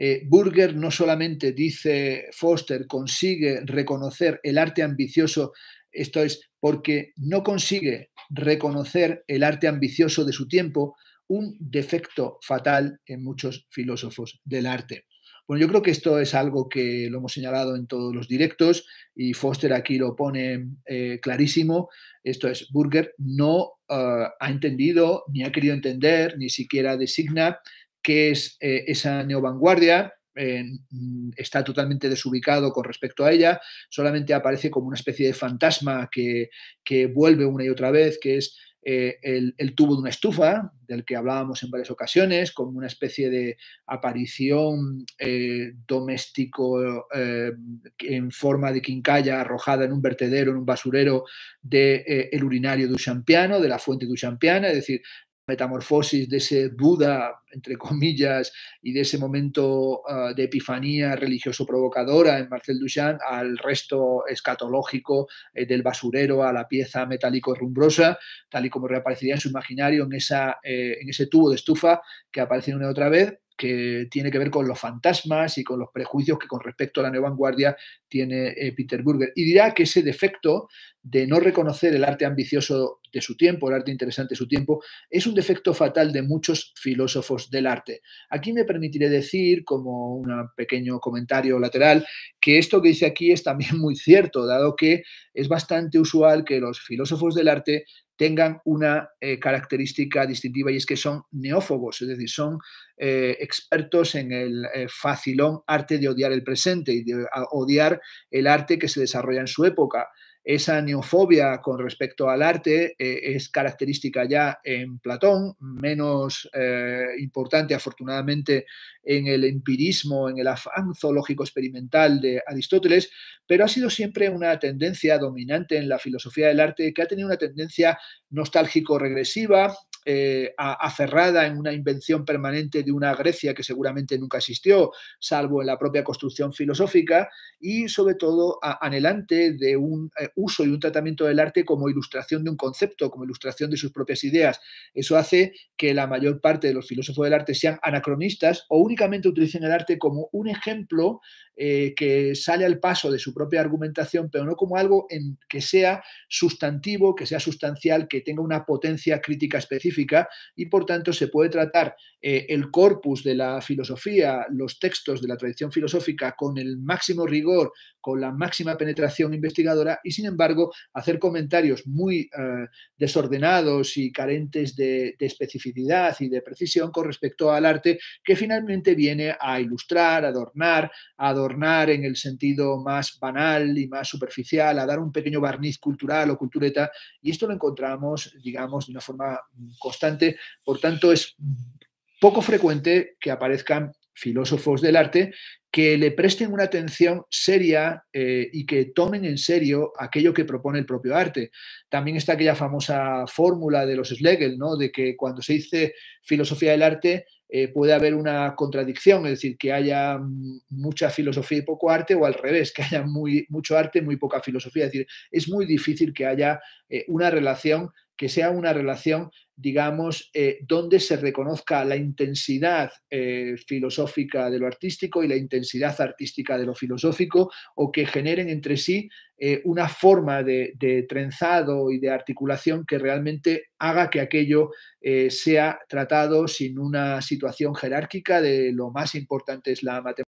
Eh, Burger no solamente, dice Foster, consigue reconocer el arte ambicioso, esto es, porque no consigue reconocer el arte ambicioso de su tiempo, un defecto fatal en muchos filósofos del arte. Bueno, yo creo que esto es algo que lo hemos señalado en todos los directos y Foster aquí lo pone eh, clarísimo. Esto es, Burger no eh, ha entendido, ni ha querido entender, ni siquiera designa qué es eh, esa neovanguardia. Eh, mm, está totalmente desubicado con respecto a ella, solamente aparece como una especie de fantasma que, vuelve una y otra vez, que es eh, el, tubo de una estufa, del que hablábamos en varias ocasiones, como una especie de aparición doméstico en forma de quincalla arrojada en un vertedero, en un basurero del de, el urinario duchampiano, de la fuente duchampiana, es decir, metamorfosis de ese Buda, entre comillas, y de ese momento ah, de epifanía religioso provocadora en Marcel Duchamp al resto escatológico eh, del basurero a la pieza metálico rumbrosa, tal y como reaparecería en su imaginario en, esa, eh, en ese tubo de estufa que aparece una y otra vez que tiene que ver con los fantasmas y con los prejuicios que con respecto a la nueva vanguardia tiene eh, Peter Burger. Y dirá que ese defecto de no reconocer el arte ambicioso de su tiempo, el arte interesante de su tiempo, es un defecto fatal de muchos filósofos del arte. Aquí me permitiré decir, como un pequeño comentario lateral, que esto que dice aquí es también muy cierto, dado que es bastante usual que los filósofos del arte tengan una eh, característica distintiva y es que son neófobos, es decir, son eh, expertos en el eh, facilón arte de odiar el presente y de odiar el arte que se desarrolla en su época. Esa neofobia con respecto al arte eh, es característica ya en Platón, menos eh, importante afortunadamente en el empirismo, en el afán zoológico experimental de Aristóteles, pero ha sido siempre una tendencia dominante en la filosofía del arte que ha tenido una tendencia nostálgico-regresiva, eh, aferrada en una invención permanente de una Grecia que seguramente nunca existió, salvo en la propia construcción filosófica, y sobre todo anhelante de un eh, uso y un tratamiento del arte como ilustración de un concepto, como ilustración de sus propias ideas. Eso hace que la mayor parte de los filósofos del arte sean anacronistas o únicamente utilicen el arte como un ejemplo eh, que sale al paso de su propia argumentación, pero no como algo que sea sustantivo, que sea sustancial, que tenga una potencia crítica específica y por tanto se puede tratar eh, el corpus de la filosofía, los textos de la tradición filosófica con el máximo rigor, con la máxima penetración investigadora y, sin embargo, hacer comentarios muy eh, desordenados y carentes de, especificidad y de precisión con respecto al arte que finalmente viene a ilustrar, adornar, a adornar en el sentido más banal y más superficial, a dar un pequeño barniz cultural o cultureta. Y esto lo encontramos, digamos, de una forma constante. Por tanto, es poco frecuente que aparezcan filósofos del arte que le presten una atención seria eh, y que tomen en serio aquello que propone el propio arte. También está aquella famosa fórmula de los Schlegel, ¿no? de que cuando se dice filosofía del arte eh, puede haber una contradicción, es decir, que haya mucha filosofía y poco arte, o al revés, que haya muy, mucho arte y muy poca filosofía. Es decir, es muy difícil que haya eh, una relación que sea una relación, digamos, eh, donde se reconozca la intensidad eh, filosófica de lo artístico y la intensidad artística de lo filosófico, o que generen entre sí eh, una forma de, trenzado y de articulación que realmente haga que aquello sea tratado sin una situación jerárquica de lo más importante es la matemática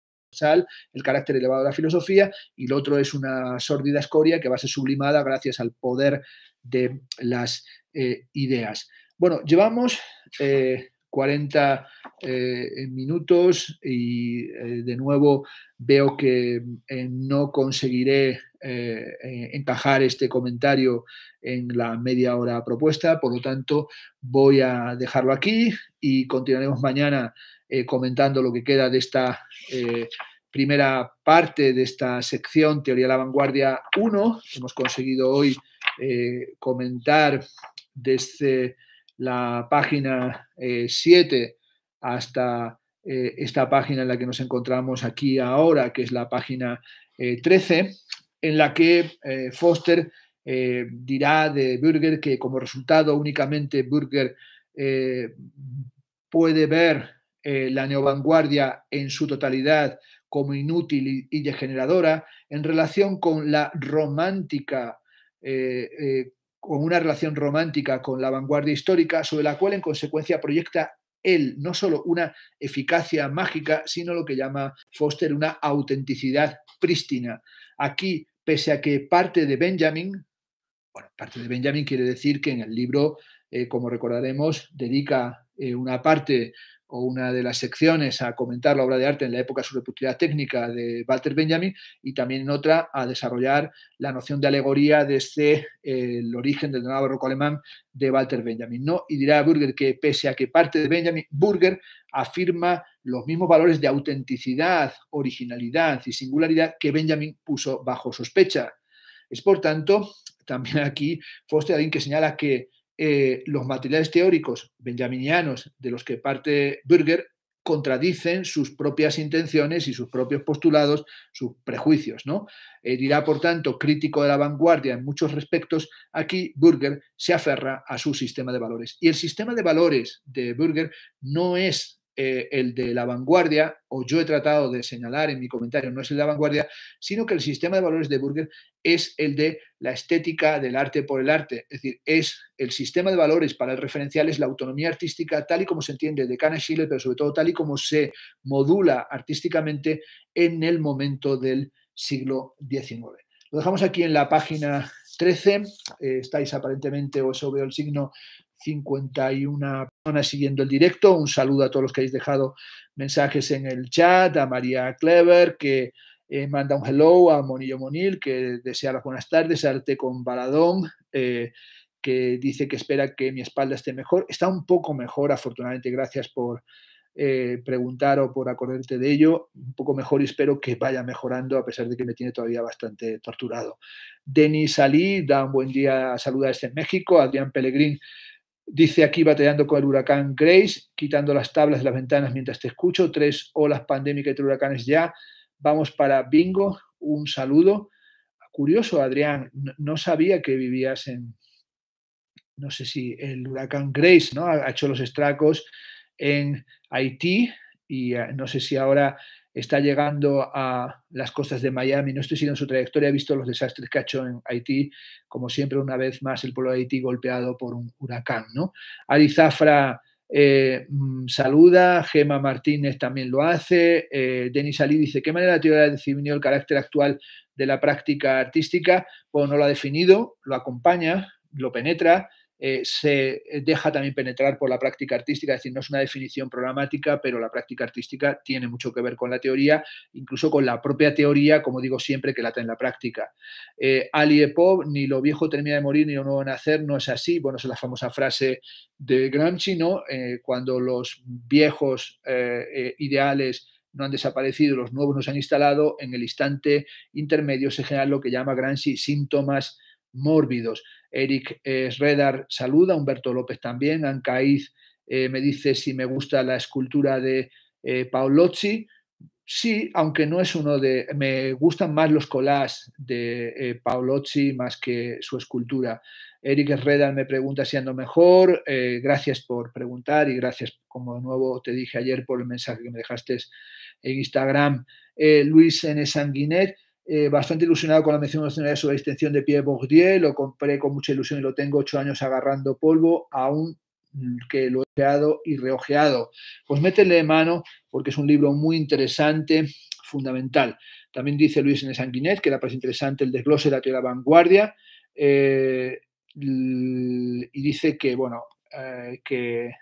el carácter elevado de la filosofía, y el otro es una sórdida escoria que va a ser sublimada gracias al poder de las eh, ideas. Bueno, llevamos 40 eh, eh, minutos y de nuevo veo que no conseguiré encajar este comentario en la media hora propuesta, por lo tanto voy a dejarlo aquí y continuaremos mañana comentando lo que queda de esta primera parte de esta sección Teoría de la Vanguardia 1. Hemos conseguido hoy eh, comentar desde la página 7 eh, hasta eh, esta página en la que nos encontramos aquí ahora, que es la página 13, en la que Foster dirá de Burger que como resultado únicamente Burger puede ver la neovanguardia en su totalidad como inútil y degeneradora en relación con la romántica eh, eh, con una relación romántica con la vanguardia histórica, sobre la cual en consecuencia proyecta él no solo una eficacia mágica, sino lo que llama Foster una autenticidad prístina. Aquí, pese a que parte de Benjamin, bueno, parte de Benjamin quiere decir que en el libro, eh, como recordaremos, dedica una parte o una de las secciones a comentar la obra de arte en la época sobre reputabilidad técnica de Walter Benjamin y también en otra a desarrollar la noción de alegoría desde este, el origen del drama barroco alemán de Walter Benjamin. ¿no? Y dirá Burger que pese a que parte de Benjamin, Burger afirma los mismos valores de autenticidad, originalidad y singularidad que Benjamin puso bajo sospecha. Es por tanto, también aquí Foster alguien que señala que eh, los materiales teóricos benjaminianos de los que parte Burger contradicen sus propias intenciones y sus propios postulados, sus prejuicios. ¿no? Eh, dirá, por tanto, crítico de la vanguardia en muchos respectos, aquí Burger se aferra a su sistema de valores. Y el sistema de valores de Burger no es eh, el de la vanguardia, o yo he tratado de señalar en mi comentario, no es el de la vanguardia, sino que el sistema de valores de Burger es el de la estética del arte por el arte. Es decir, es el sistema de valores para el referencial, es la autonomía artística tal y como se entiende de Cana Schiller, pero sobre todo tal y como se modula artísticamente en el momento del siglo XIX. Lo dejamos aquí en la página 13. Eh, estáis aparentemente, o eso veo el signo 51 personas siguiendo el directo. Un saludo a todos los que habéis dejado mensajes en el chat, a María Clever, que eh, manda un hello, a Monillo Monil, que desea las buenas tardes, a Arte con Baladón, eh, que dice que espera que mi espalda esté mejor. Está un poco mejor, afortunadamente, gracias por eh, preguntar o por acordarte de ello. Un poco mejor y espero que vaya mejorando, a pesar de que me tiene todavía bastante torturado. Denis Ali da un buen día, saluda desde México. Adrián Pellegrín Dice aquí batallando con el huracán Grace, quitando las tablas de las ventanas mientras te escucho. Tres olas pandémicas y huracanes ya. Vamos para bingo. Un saludo. Curioso, Adrián, no sabía que vivías en, no sé si el huracán Grace, ¿no? Ha hecho los estracos en Haití y eh, no sé si ahora está llegando a las costas de Miami, no estoy en su trayectoria, he visto los desastres que ha hecho en Haití, como siempre, una vez más el pueblo de Haití golpeado por un huracán. ¿no? Eh, mm, saluda, Gema Martínez también lo hace, eh, Denis Ali dice, ¿qué manera la teoría ha definido el carácter actual de la práctica artística? Pues no lo ha definido, lo acompaña, lo penetra, eh, se deja también penetrar por la práctica artística, es decir, no es una definición programática, pero la práctica artística tiene mucho que ver con la teoría, incluso con la propia teoría, como digo siempre, que lata en la práctica. Eh, Ali Epov, ni lo viejo termina de morir, ni lo nuevo nacer, no es así, bueno, es la famosa frase de Gramsci, ¿no? Eh, cuando los viejos ideales no han desaparecido, los nuevos no se han instalado, en el instante intermedio se genera lo que llama Gramsci síntomas mórbidos. Eric Esredar eh, saluda, Humberto López también, Ancaíz eh, me dice si me gusta la escultura de eh, Paolozzi. Sí, aunque no es uno de... Me gustan más los collages de eh, Paolozzi más que su escultura. Eric Esredar me pregunta si ando mejor. gracias por preguntar y gracias, como de nuevo te dije ayer, por el mensaje que me dejaste en Instagram. Luis N. Sanguinet eh, bastante ilusionado con la mención nacional sobre la extensión de Pierre Bourdieu, lo compré con mucha ilusión y lo tengo ocho años agarrando polvo, aún que lo he ojeado y reojeado. Pues métele mano porque es un libro muy interesante, fundamental. También dice Luis en Sanguinet que era parece pues interesante el desglose de la teoría vanguardia eh, y dice que, bueno, eh, que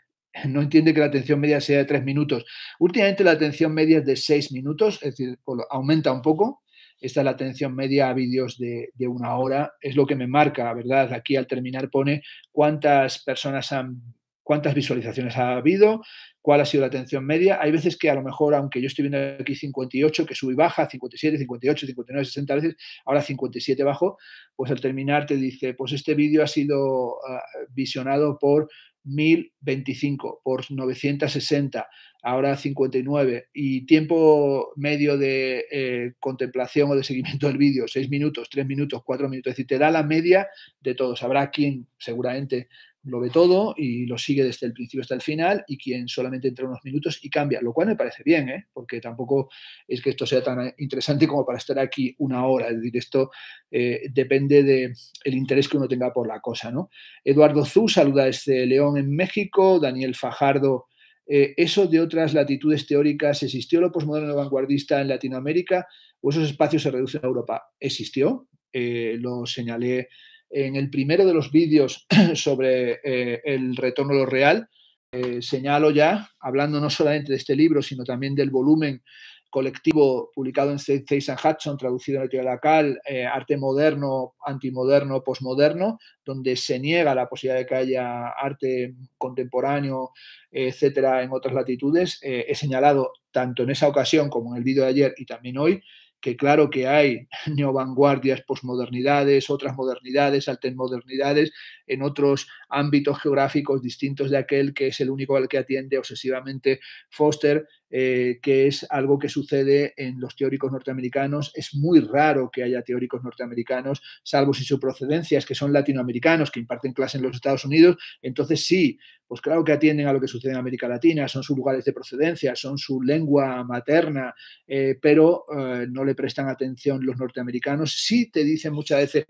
no entiende que la atención media sea de tres minutos. Últimamente la atención media es de seis minutos, es decir, pues, aumenta un poco, esta es la atención media a vídeos de, de, una hora. Es lo que me marca, ¿verdad? Aquí al terminar pone cuántas personas han, cuántas visualizaciones ha habido, cuál ha sido la atención media. Hay veces que a lo mejor, aunque yo estoy viendo aquí 58, que sube y baja, 57, 58, 59, 60 veces, ahora 57 bajo, pues al terminar te dice, pues este vídeo ha sido ah, visionado por 1025 por 960, ahora 59, y tiempo medio de eh, contemplación o de seguimiento del vídeo, 6 minutos, 3 minutos, 4 minutos, es decir, te da la media de todos. Habrá quien seguramente lo ve todo y lo sigue desde el principio hasta el final y quien solamente entra unos minutos y cambia, lo cual me parece bien, ¿eh? porque tampoco es que esto sea tan eh, interesante como para estar aquí una hora, es decir, esto eh, depende del el interés que uno tenga por la cosa. ¿no? Eduardo Zú saluda este León en México, Daniel Fajardo. ¿Eso de otras latitudes teóricas existió lo posmoderno vanguardista en Latinoamérica o esos espacios se reducen a Europa? Existió, lo señalé en el primero de los vídeos sobre eh, el retorno a lo real, eh, señalo ya, hablando no solamente de este libro, sino también del volumen colectivo publicado en and Hudson, traducido en la Teoría Lacal, eh, Arte Moderno, Antimoderno, Postmoderno, donde se niega la posibilidad de que haya arte contemporáneo, etcétera, en otras latitudes. he señalado tanto en esa ocasión como en el vídeo de ayer y también hoy que claro que hay neovanguardias, posmodernidades, otras modernidades, alternmodernidades, en otros ámbitos geográficos distintos de aquel que es el único al que atiende obsesivamente Foster, eh, que es algo que sucede en los teóricos norteamericanos. Es muy raro que haya teóricos norteamericanos, salvo si su procedencia es que son latinoamericanos, que imparten clase en los Estados Unidos. Entonces sí, pues claro que atienden a lo que sucede en América Latina, son sus lugares de procedencia, son su lengua materna, eh, pero eh, no le prestan atención los norteamericanos. Sí te dicen muchas veces,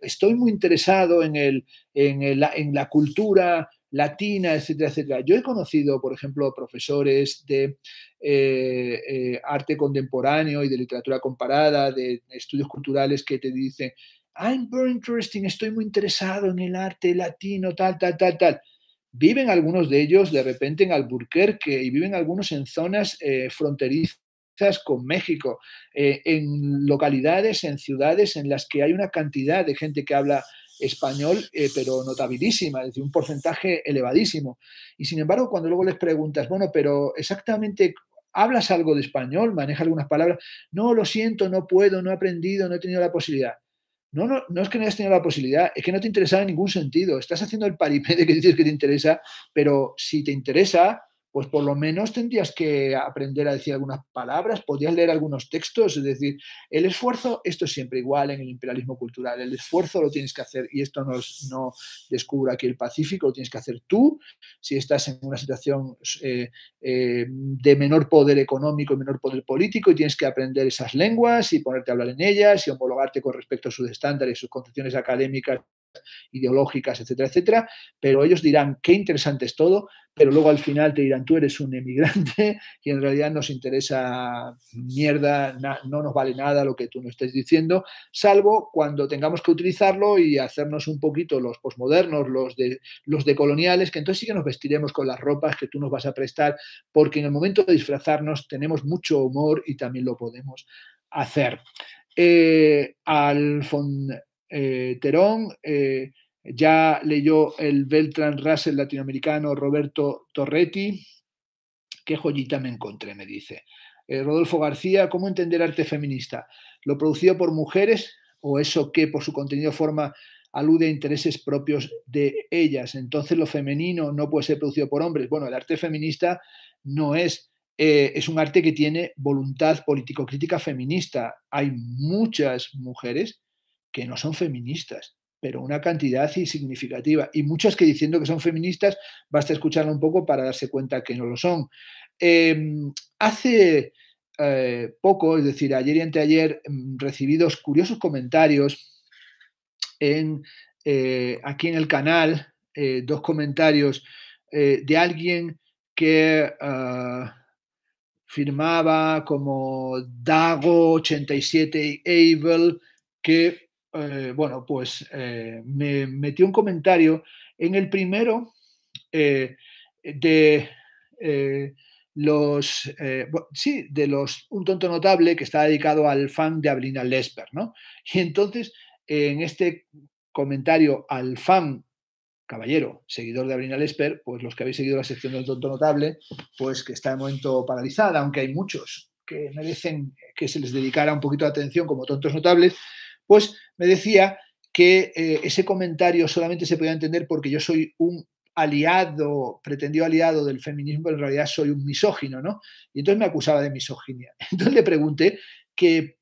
estoy muy interesado en, en, en la cultura latina, etcétera, etcétera. Yo he conocido, por ejemplo, profesores de eh, eh, arte contemporáneo y de literatura comparada, de estudios culturales que te dicen, I'm very interesting, estoy muy interesado en el arte latino, tal, tal, tal, tal. Viven algunos de ellos de repente en Alburquerque y viven algunos en zonas eh, fronterizas con México, en localidades, en ciudades en las que hay una cantidad de gente que habla español, eh, pero notabilísima, es decir, un porcentaje elevadísimo. Y sin embargo, cuando luego les preguntas, bueno, pero exactamente ¿Hablas algo de español? maneja algunas palabras? No, lo siento, no puedo, no he aprendido, no he tenido la posibilidad. No, no, no es que no hayas tenido la posibilidad, es que no te interesa en ningún sentido. Estás haciendo el paripé de que dices que te interesa, pero si te interesa, pues por lo menos tendrías que aprender a decir algunas palabras, podrías leer algunos textos, es decir, el esfuerzo, esto es siempre igual en el imperialismo cultural, el esfuerzo lo tienes que hacer, y esto no, descubra que aquí el Pacífico, lo tienes que hacer tú, si estás en una situación eh, eh, de menor poder económico y menor poder político, y tienes que aprender esas lenguas y ponerte a hablar en ellas y homologarte con respecto a sus estándares, sus concepciones académicas ideológicas, etcétera, etcétera, pero ellos dirán qué interesante es todo, pero luego al final te dirán, tú eres un emigrante y en realidad nos interesa mierda, no nos vale nada lo que tú nos estés diciendo, salvo cuando tengamos que utilizarlo y hacernos un poquito los posmodernos, los de los decoloniales, que entonces sí que nos vestiremos con las ropas que tú nos vas a prestar, porque en el momento de disfrazarnos tenemos mucho humor y también lo podemos hacer. Eh, Terón ya leyó el Beltrán Russell latinoamericano Roberto Torretti. Qué joyita me encontré, me dice. Eh, Rodolfo García, ¿cómo entender arte feminista? ¿Lo producido por mujeres o eso que por su contenido forma alude a intereses propios de ellas? Entonces lo femenino no puede ser producido por hombres. Bueno, el arte feminista no es eh, es un arte que tiene voluntad político-crítica feminista. Hay muchas mujeres que no son feministas pero una cantidad significativa. Y muchas que diciendo que son feministas, basta escucharla un poco para darse cuenta que no lo son. Em, hace eh, poco, es decir, ayer y anteayer, em, recibí dos curiosos comentarios eh, aquí en el canal, eh, dos comentarios de alguien que ah, firmaba como Dago87 Able, que eh, bueno, pues eh, me metió un comentario en el primero eh, de los, sí, de los Un Tonto Notable que está dedicado al fan de Abrina Lesper, ¿no? Y entonces, en este comentario al fan caballero, seguidor de Abrina Lesper, pues los que habéis seguido la sección del tonto notable, pues que está de momento paralizada, aunque hay muchos que merecen que se les dedicara un poquito de atención como tontos notables, pues me decía que eh, ese comentario solamente se podía entender porque yo soy un aliado, pretendido aliado del feminismo, pero en realidad soy un misógino, ¿no? Y entonces me acusaba de misoginia. Entonces le pregunté que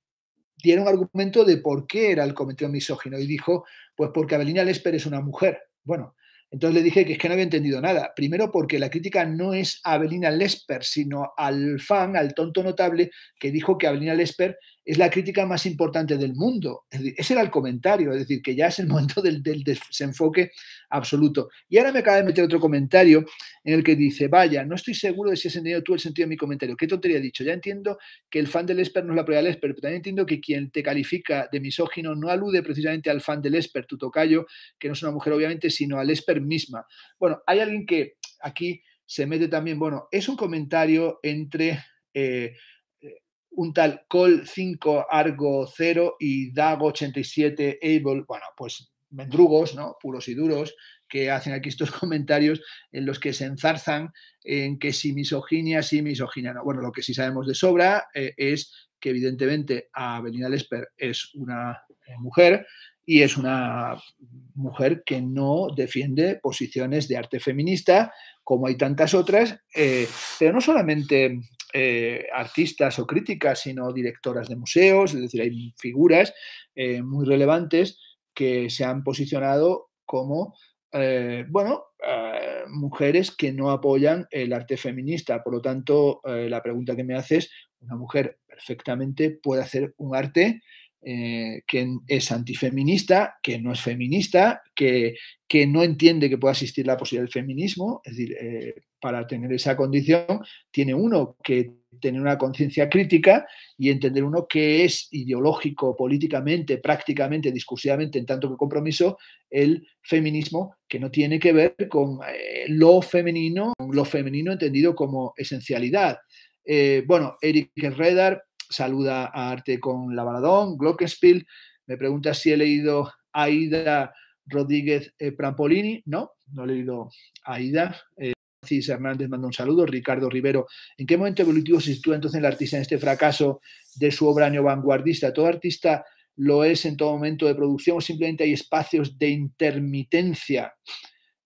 tiene un argumento de por qué era el comentario misógino y dijo, pues porque Abelina Lesper es una mujer. Bueno, entonces le dije que es que no había entendido nada. Primero porque la crítica no es a Abelina Lesper, sino al fan, al tonto notable, que dijo que Abelina Lesper es la crítica más importante del mundo. Es ese era el comentario, es decir, que ya es el momento del, desenfoque absoluto. Y ahora me acaba de meter otro comentario en el que dice, vaya, no estoy seguro de si has entendido tú el sentido de mi comentario. Qué tontería he dicho. Ya entiendo que el fan del Esper no es la prueba del Esper, pero también entiendo que quien te califica de misógino no alude precisamente al fan del Esper, tu tocayo, que no es una mujer obviamente, sino al Esper misma. Bueno, hay alguien que aquí se mete también, bueno, es un comentario entre... Eh, un tal Col 5 Argo 0 y Dago 87 Able, bueno, pues mendrugos, ¿no? Puros y duros, que hacen aquí estos comentarios en los que se enzarzan en que si misoginia, si misoginia no. Bueno, lo que sí sabemos de sobra eh, es que evidentemente Avelina Lesper es una eh, mujer y es una mujer que no defiende posiciones de arte feminista, como hay tantas otras, eh, pero no solamente eh, artistas o críticas, sino directoras de museos, es decir, hay figuras eh, muy relevantes que se han posicionado como, eh, bueno, mujeres que no apoyan el arte feminista. Por lo tanto, la pregunta que me haces, una mujer perfectamente puede hacer un arte que es antifeminista, que no es feminista, que, que, no entiende que pueda existir la posibilidad del feminismo, es decir, para tener esa condición, tiene uno que tener una conciencia crítica y entender uno que es ideológico, políticamente, prácticamente, discursivamente, en tanto que compromiso, el feminismo, que no tiene que ver con eh, lo femenino, lo femenino entendido como esencialidad. Eh, bueno, Eric Redar saluda a Arte con baladón Glockenspiel, me pregunta si he leído Aida Rodríguez eh, Prampolini, no, no he leído Aida. Francis Hernández manda un saludo, Ricardo Rivero. ¿En qué momento evolutivo se sitúa entonces el artista en este fracaso de su obra neovanguardista? ¿Todo artista lo es en todo momento de producción o simplemente hay espacios de intermitencia?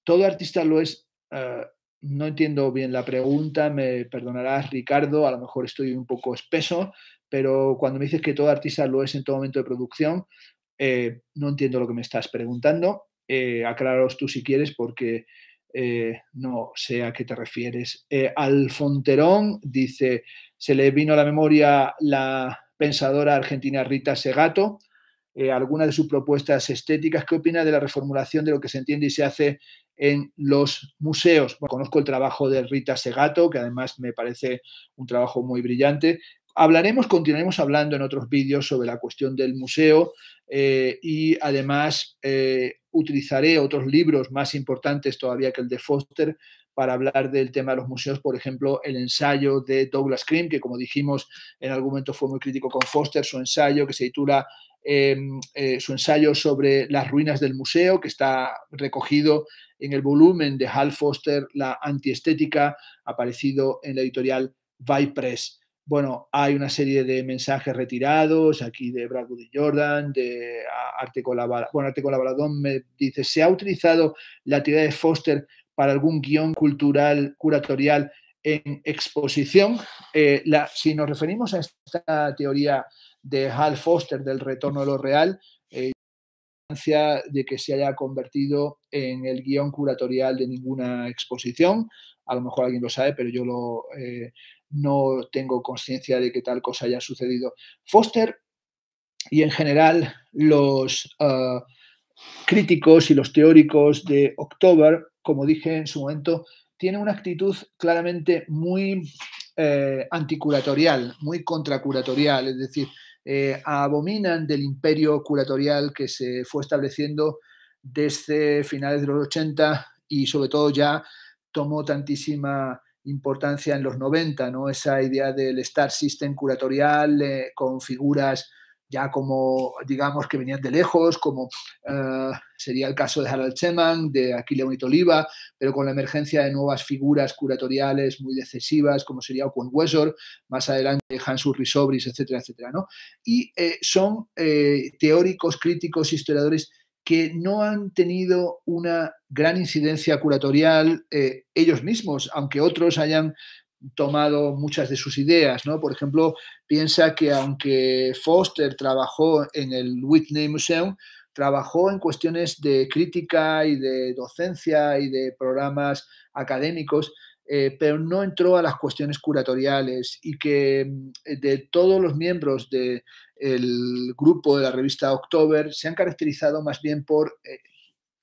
¿Todo artista lo es? Ah, no entiendo bien la pregunta, me perdonarás Ricardo, a lo mejor estoy un poco espeso, pero cuando me dices que todo artista lo es en todo momento de producción, eh, no entiendo lo que me estás preguntando. Eh, tú si quieres porque eh, no sé a qué te refieres. Eh, al Fonterón dice, se le vino a la memoria la pensadora argentina Rita Segato, eh, algunas alguna de sus propuestas estéticas. ¿Qué opina de la reformulación de lo que se entiende y se hace en los museos? conozco el trabajo de Rita Segato, que además me parece un trabajo muy brillante. Hablaremos, continuaremos hablando en otros vídeos sobre la cuestión del museo y además utilizaré otros libros más importantes todavía que el de Foster para hablar del tema de los museos, por ejemplo, el ensayo de Douglas Cream, que como dijimos en algún momento fue muy crítico con Foster, su ensayo que se titula em, eh, su ensayo sobre las ruinas del museo, que está recogido en el volumen de Hal Foster, La antiestética, aparecido en la editorial Vipress. Press. Bueno, hay una serie de mensajes retirados aquí de Bradwood y Jordan, de Arte Colaborador. Arte me dice, ¿se ha utilizado la teoría de Foster para algún guión cultural, curatorial en exposición? Eh, si nos referimos a esta teoría de Hal Foster del retorno a lo real, eh, de que se haya convertido en el guión curatorial de ninguna exposición. A lo mejor alguien lo sabe, pero yo lo, eh, no tengo conciencia de que tal cosa haya sucedido. Foster y en general los ah, críticos y los teóricos de October, como dije en su momento, tienen una actitud claramente muy eh, anticuratorial, muy contracuratorial, es decir, eh, abominan del imperio curatorial que se fue estableciendo desde finales de los 80 y sobre todo ya tomó tantísima importancia en los 90, ¿no? Esa idea del star system curatorial eh, con figuras ya como, digamos, que venían de lejos, como eh, sería el caso de Harald Schemann, de León y Oliva, pero con la emergencia de nuevas figuras curatoriales muy decisivas, como sería Ocon Wessor, más adelante Hans Urri Sobris, etcétera, etcétera, ¿no? Y eh, son teóricos, críticos, historiadores que no han tenido una gran incidencia curatorial eh, ellos mismos, aunque otros hayan tomado muchas de sus ideas. ¿no? Por ejemplo, piensa que aunque Foster trabajó en el Whitney Museum, trabajó en cuestiones de crítica y de docencia y de programas académicos eh, pero no entró a las cuestiones curatoriales y que eh, de todos los miembros del grupo de la revista October se han caracterizado más bien por, eh,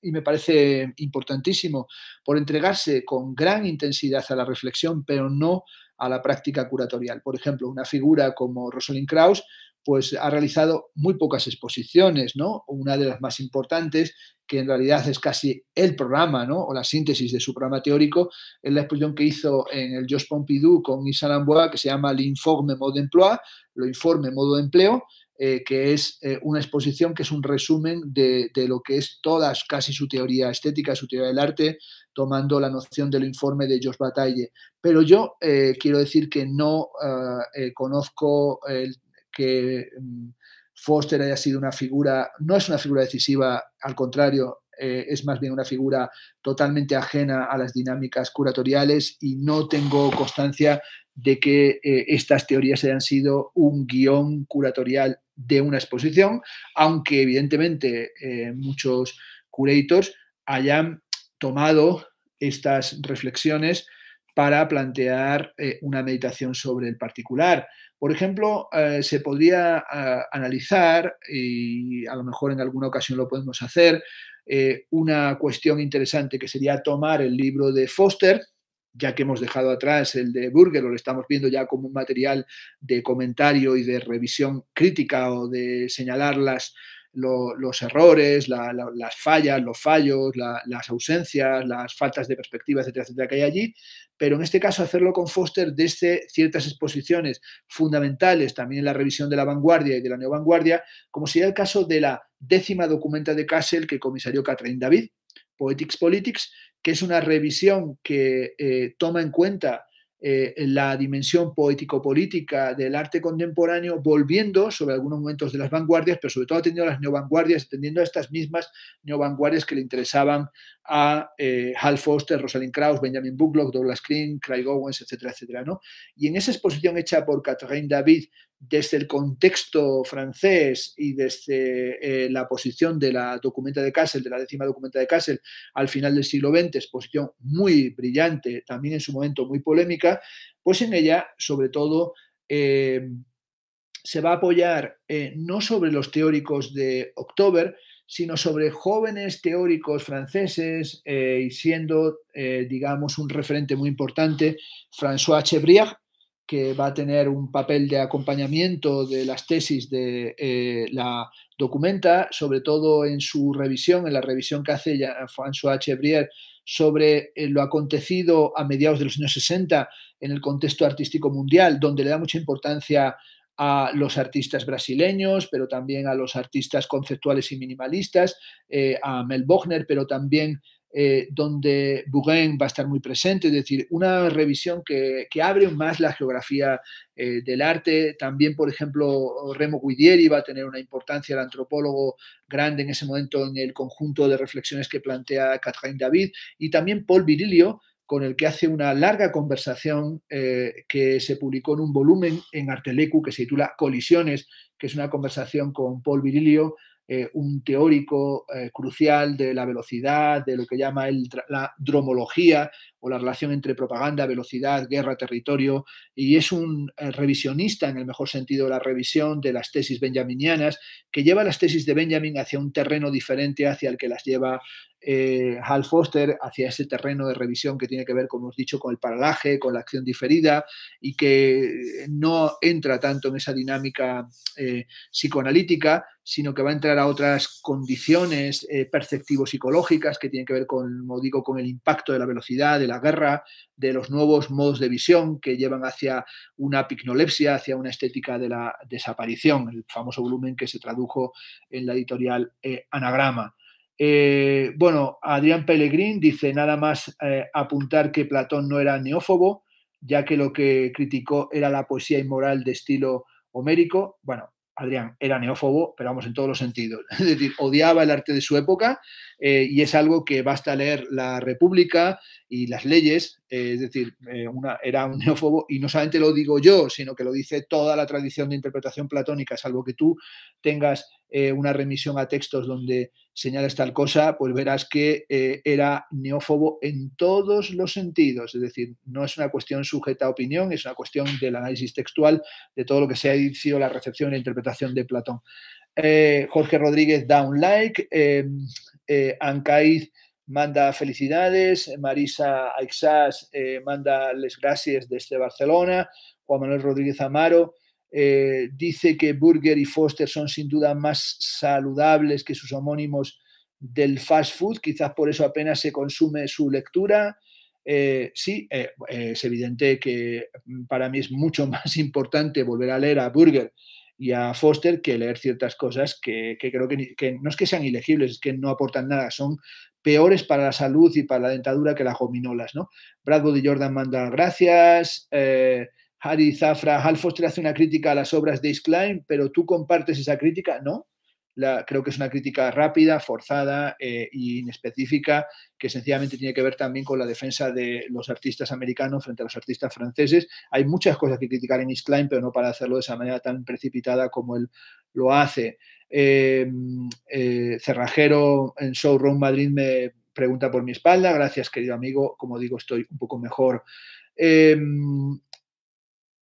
y me parece importantísimo, por entregarse con gran intensidad a la reflexión, pero no a la práctica curatorial. Por ejemplo, una figura como Rosalind Krauss pues ha realizado muy pocas exposiciones, ¿no? Una de las más importantes, que en realidad es casi el programa, ¿no? O la síntesis de su programa teórico, es la exposición que hizo en el Josh Pompidou con Issa Lambois, que se llama L'informe lo informe modo de empleo, eh, que es eh, una exposición que es un resumen de, lo que es toda casi su teoría estética, su teoría del arte, tomando la noción del informe de Georges Bataille. Pero yo eh, quiero decir que no ah, conozco el que mm, Foster haya sido una figura, no es una figura decisiva, al contrario, eh, es más bien una figura totalmente ajena a las dinámicas curatoriales y no tengo constancia de que eh, estas teorías hayan sido un guión curatorial de una exposición, aunque evidentemente eh, muchos curators hayan tomado estas reflexiones para plantear eh, una meditación sobre el particular. Por ejemplo, eh, se podría eh, analizar, y a lo mejor en alguna ocasión lo podemos hacer, una cuestión interesante que sería tomar el libro de Foster, ya que hemos dejado atrás el de Burger, lo estamos viendo ya como un material de comentario y de revisión crítica o de señalarlas, los errores, las fallas, los fallos, las ausencias, las faltas de perspectiva, etcétera, etcétera, que hay allí. Pero en este caso, hacerlo con Foster desde este, ciertas exposiciones fundamentales, también en la revisión de la vanguardia y de la vanguardia, como sería el caso de la décima documenta de Kassel que comisarió Catherine David, Poetics Politics, que es una revisión que eh, toma en cuenta eh, la dimensión poético-política del arte contemporáneo, volviendo sobre algunos momentos de las vanguardias, pero sobre todo atendiendo a las neovanguardias, atendiendo a estas mismas neovanguardias que le interesaban a eh, Hal Foster, Rosalind Krauss, Benjamin Buglock, Douglas Green, Craig Owens, etcétera, etcétera. Y en esa exposición hecha por Catherine David desde el contexto francés y desde eh, la posición de la documenta de Kassel, de la décima documenta de Kassel, al final del siglo XX, posición muy brillante, también en su momento muy polémica, pues en ella, sobre todo, eh, se va a apoyar eh, no sobre los teóricos de October, sino sobre jóvenes teóricos franceses, y siendo, digamos, un referente muy importante, François chevrier que va a tener un papel de acompañamiento de las tesis de eh, la documenta, sobre todo en su revisión, en la revisión que hace François Chevrier sobre eh, lo acontecido a mediados de los años 60 en el contexto artístico mundial, donde le da mucha importancia a los artistas brasileños, pero también a los artistas conceptuales y minimalistas, eh, a Mel Bochner, pero también eh, donde Bougain va a estar muy presente, es decir, una revisión que, abre más la geografía eh, del arte. También, por ejemplo, Remo Guidieri va a tener una importancia, el antropólogo grande en ese momento en el conjunto de reflexiones que plantea Catherine David, y también Paul Virilio, con el que hace una larga conversación eh, que se publicó en un volumen en Artelecu que se titula Colisiones, que es una conversación con Paul Virilio eh, un teórico eh, crucial de la velocidad, de lo que llama la dromología o la relación entre propaganda, velocidad, guerra, territorio, y es un eh, revisionista en el mejor sentido de la revisión de las tesis benjaminianas, que lleva las tesis de Benjamin hacia un terreno diferente hacia el que las lleva eh, Hal Foster hacia ese terreno de revisión que tiene que ver, como hemos dicho, con el paralaje, con la acción diferida y que no entra tanto en esa dinámica eh, psicoanalítica, sino que va a entrar a otras condiciones eh, perceptivos psicológicas que tienen que ver con, como digo, con el impacto de la velocidad, de la guerra, de los nuevos modos de visión que llevan hacia una pignolepsia, hacia una estética de la desaparición, el famoso volumen que se tradujo en la editorial Anagrama. Eh, bueno, Adrián Pellegrín dice nada más eh, apuntar que Platón no era neófobo, ya que lo que criticó era la poesía inmoral de estilo homérico. Bueno, Adrián era neófobo, pero vamos, en todos los sentidos. Es decir, odiaba el arte de su época eh, y es algo que basta leer la República y las leyes. es decir, era un neófobo y no solamente lo digo yo, sino que lo dice toda la tradición de interpretación platónica, salvo que tú tengas eh, una remisión a textos donde señales tal cosa, pues verás que eh, era neófobo en todos los sentidos. Es decir, no es una cuestión sujeta a opinión, es una cuestión del análisis textual de todo lo que se ha dicho, la recepción e la interpretación de Platón. Eh, Jorge Rodríguez da un like, Ancaiz manda felicidades, Marisa Aixas manda les gracias desde Barcelona, Juan Manuel Rodríguez Amaro eh, dice que Burger y Foster son sin duda más saludables que sus homónimos del fast food, quizás por eso apenas se consume su lectura. Eh, sí, eh, es evidente que mm, para mí es mucho más importante volver a leer a Burger y a Foster que leer ciertas cosas que, creo que, no es que sean ilegibles, es que no aportan nada, son peores para la salud y para la dentadura que las gominolas, ¿no? Bradwood y Jordan mandan gracias, Harry Zafra, Hal Foster hace una crítica a las obras de East pero tú compartes esa crítica, ¿no? creo que es una crítica rápida, forzada e inespecífica, que sencillamente tiene que ver también con la defensa de los artistas americanos frente a los artistas franceses. Hay muchas cosas que criticar en East pero no para hacerlo de esa manera tan precipitada como él lo hace. Eh, eh, Cerrajero en Showroom Madrid me pregunta por mi espalda. Gracias, querido amigo. Como digo, estoy un poco mejor.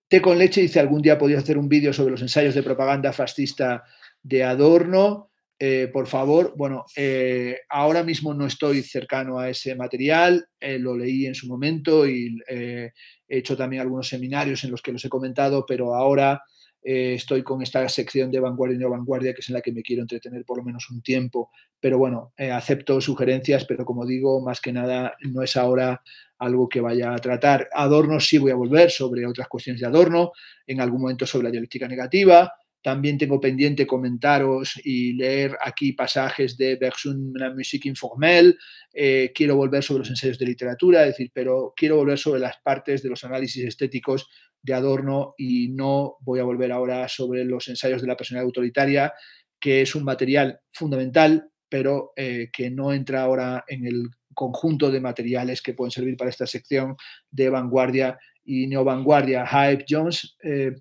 Té con leche dice, algún día podía hacer un vídeo sobre los ensayos de propaganda fascista de Adorno. Eh, por favor, bueno, eh, ahora mismo no estoy cercano a ese material, eh, lo leí en su momento y he hecho también algunos seminarios en los que los he comentado, pero ahora eh, estoy con esta sección de vanguardia y no vanguardia, que es en la que me quiero entretener por lo menos un tiempo. Pero bueno, eh, acepto sugerencias, pero como digo, más que nada no es ahora algo que vaya a tratar. Adorno sí voy a volver sobre otras cuestiones de Adorno, en algún momento sobre la dialéctica negativa. También tengo pendiente comentaros y leer aquí pasajes de Bergson, la musique informelle. Eh, quiero volver sobre los ensayos de literatura, es decir, pero quiero volver sobre las partes de los análisis estéticos de Adorno y no voy a volver ahora sobre los ensayos de la personalidad autoritaria, que es un material fundamental, pero eh, que no entra ahora en el conjunto de materiales que pueden servir para esta sección de vanguardia y neovanguardia. Hype Jones eh,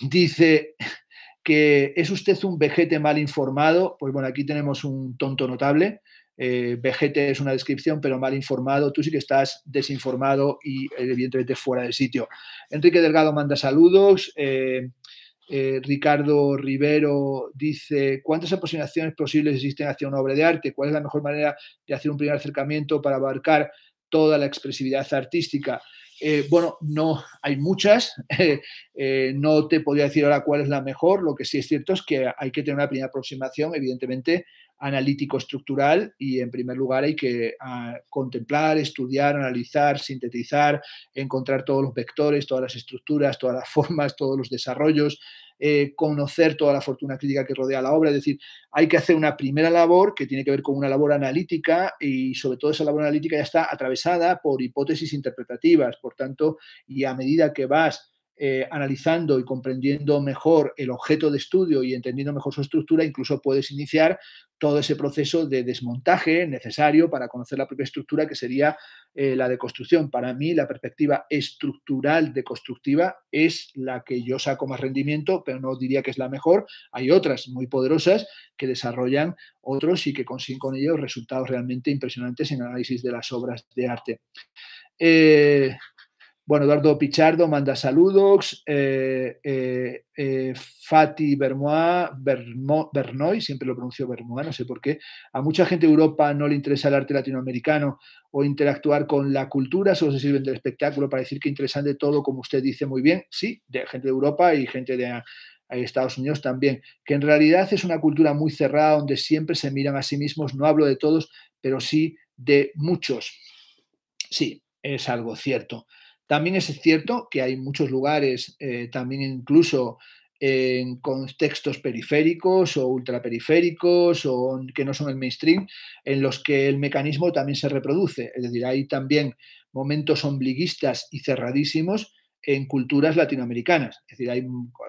dice que es usted un vejete mal informado. Pues bueno, aquí tenemos un tonto notable eh, es una descripción, pero mal informado, tú sí que estás desinformado y evidentemente fuera de sitio. Enrique Delgado manda saludos. Eh, eh, Ricardo Rivero dice, ¿cuántas aproximaciones posibles existen hacia una obra de arte? ¿Cuál es la mejor manera de hacer un primer acercamiento para abarcar toda la expresividad artística? Eh, bueno, no hay muchas, no te podría decir ahora cuál es la mejor, lo que sí es cierto es que hay que tener una primera aproximación, evidentemente, analítico estructural y en primer lugar hay que ah, contemplar, estudiar, analizar, sintetizar, encontrar todos los vectores, todas las estructuras, todas las formas, todos los desarrollos, eh, conocer toda la fortuna crítica que rodea la obra. Es decir, hay que hacer una primera labor que tiene que ver con una labor analítica y sobre todo esa labor analítica ya está atravesada por hipótesis interpretativas. Por tanto, y a medida que vas eh, analizando y comprendiendo mejor el objeto de estudio y entendiendo mejor su estructura, incluso puedes iniciar todo ese proceso de desmontaje necesario para conocer la propia estructura, que sería eh, la de construcción. Para mí, la perspectiva estructural de constructiva es la que yo saco más rendimiento, pero no diría que es la mejor. Hay otras muy poderosas que desarrollan otros y que consiguen con ellos resultados realmente impresionantes en análisis de las obras de arte. Eh, bueno, Eduardo Pichardo manda saludos. Eh, eh, eh Fati Bernoy, siempre lo pronuncio Bermois, no sé por qué. A mucha gente de Europa no le interesa el arte latinoamericano o interactuar con la cultura, solo se sirven del espectáculo para decir que interesante todo, como usted dice muy bien. Sí, de gente de Europa y gente de, eh, Estados Unidos también, que en realidad es una cultura muy cerrada donde siempre se miran a sí mismos, no hablo de todos, pero sí de muchos. Sí, es algo cierto. También es cierto que hay muchos lugares, eh, también incluso en contextos periféricos o ultraperiféricos o que no son el mainstream, en los que el mecanismo también se reproduce. Es decir, hay también momentos ombliguistas y cerradísimos en culturas latinoamericanas. Es decir, hay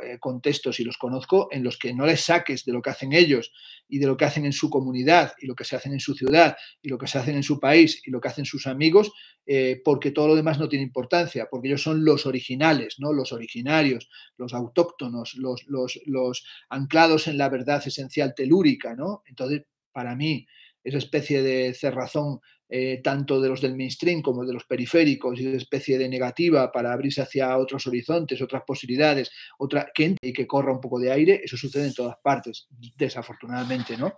eh, contextos, y los conozco, en los que no les saques de lo que hacen ellos y de lo que hacen en su comunidad y lo que se hacen en su ciudad y lo que se hacen en su país y lo que hacen sus amigos, eh, porque todo lo demás no tiene importancia, porque ellos son los originales, ¿no? los originarios, los autóctonos, los, anclados en la verdad esencial telúrica. ¿no? Entonces, para mí, esa especie de cerrazón eh, tanto de los del mainstream como de los periféricos y esa especie de negativa para abrirse hacia otros horizontes, otras posibilidades, otra que y que corra un poco de aire, eso sucede en todas partes, desafortunadamente, ¿no?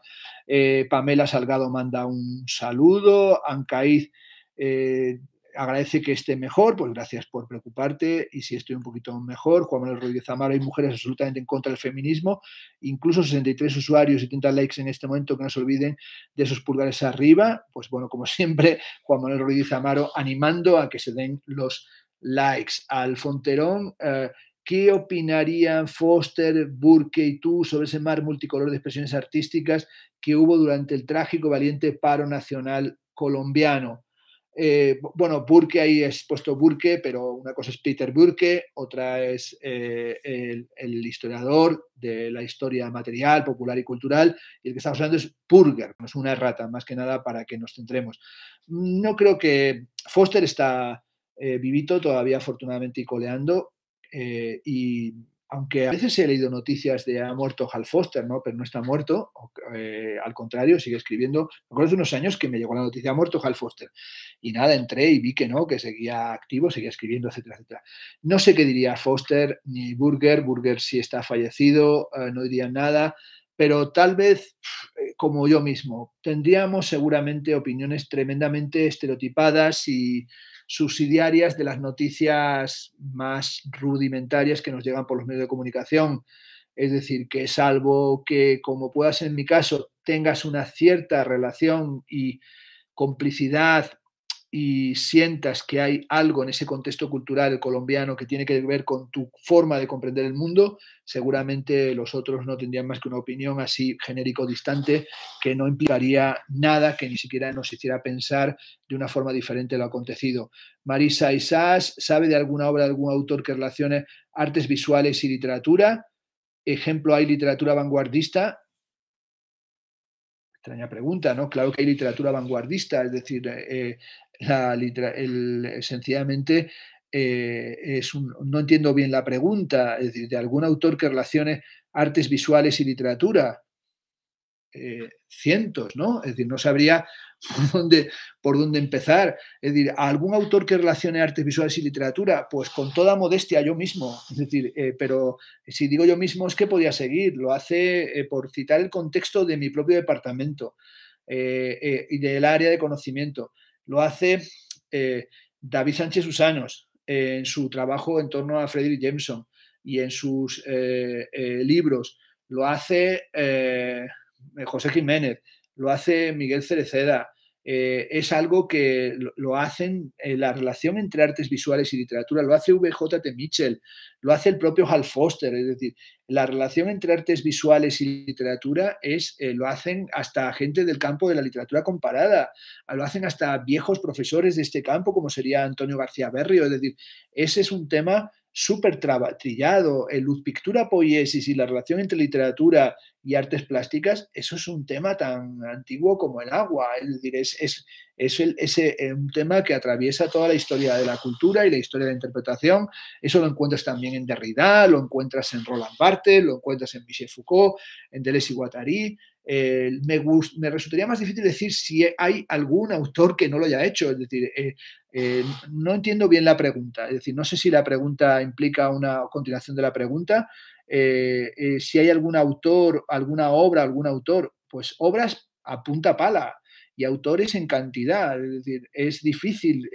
Eh, Pamela Salgado manda un saludo, Ancaíz eh, agradece que esté mejor, pues gracias por preocuparte. Y si estoy un poquito mejor, Juan Manuel Rodríguez Amaro, hay mujeres absolutamente en contra del feminismo. Incluso 63 usuarios, y 70 likes en este momento, que no se olviden de esos pulgares arriba. Pues bueno, como siempre, Juan Manuel Rodríguez Amaro animando a que se den los likes. Al Fonterón. Eh, ¿Qué opinarían Foster, Burke y tú sobre ese mar multicolor de expresiones artísticas que hubo durante el trágico valiente paro nacional colombiano? Eh, bueno, Burke ahí es puesto Burke, pero una cosa es Peter Burke, otra es eh, el, historiador de la historia material, popular y cultural, y el que estamos hablando es Burger, no es una rata más que nada para que nos centremos. No creo que Foster está eh, vivito todavía, afortunadamente, y coleando, y aunque a veces he leído noticias de ha muerto Hal Foster, ¿no? Pero no está muerto, eh, al contrario, sigue escribiendo. Me acuerdo de unos años que me llegó la noticia, ha muerto Hal Foster. Y nada, entré y vi que no, que seguía activo, seguía escribiendo, etcétera, etcétera. No sé qué diría Foster ni Burger, Burger sí está fallecido, eh, no diría nada, pero tal vez, eh, como yo mismo, tendríamos seguramente opiniones tremendamente estereotipadas y subsidiarias de las noticias más rudimentarias que nos llegan por los medios de comunicación. Es decir, que salvo que, como puedas en mi caso, tengas una cierta relación y complicidad y sientas que hay algo en ese contexto cultural colombiano que tiene que ver con tu forma de comprender el mundo, seguramente los otros no tendrían más que una opinión así genérico distante que no implicaría nada que ni siquiera nos hiciera pensar de una forma diferente lo acontecido. Marisa Isás, ¿sabe de alguna obra de algún autor que relacione artes visuales y literatura? Ejemplo, hay literatura vanguardista extraña pregunta, ¿no? Claro que hay literatura vanguardista, es decir, eh, sencillamente eh, es un, no entiendo bien la pregunta, es decir, de algún autor que relacione artes visuales y literatura. Eh, cientos, ¿no? Es decir, no sabría por dónde, por dónde empezar. Es decir, algún autor que relacione artes visuales y literatura? Pues con toda modestia yo mismo. Es decir, eh, pero si digo yo mismo es que podía seguir. Lo hace eh, por citar el contexto de mi propio departamento y del área de conocimiento. Lo hace David Sánchez Usanos en su trabajo en torno a Frederick Jameson y en sus libros. Lo hace... Eh, José Jiménez, lo hace Miguel Cereceda. Eh, es algo que lo, hacen eh, la relación entre artes visuales y literatura, lo hace VJT Mitchell, lo hace el propio Hal Foster, es decir, la relación entre artes visuales y literatura es, lo hacen hasta gente del campo de la literatura comparada, lo hacen hasta viejos profesores de este campo, como sería Antonio García Berrio, es decir, ese es un tema súper trillado, el eh, luz pictura poiesis y la relación entre literatura y artes plásticas, eso es un tema tan antiguo como el agua. Es decir, es, eh, un tema que atraviesa toda la historia de la cultura y la historia de la interpretación. Eso lo encuentras también en Derrida, lo encuentras en Roland Barthes, lo encuentras en Michel Foucault, en Deleuze y Guattari. Eh, me, resultaría más difícil decir si hay algún autor que no lo haya hecho. Es decir, eh, eh, no entiendo bien la pregunta. Es decir, no sé si la pregunta implica una continuación de la pregunta. si hay algún autor, alguna obra, algún autor, pues obras a punta pala y autores en cantidad. Es decir, es difícil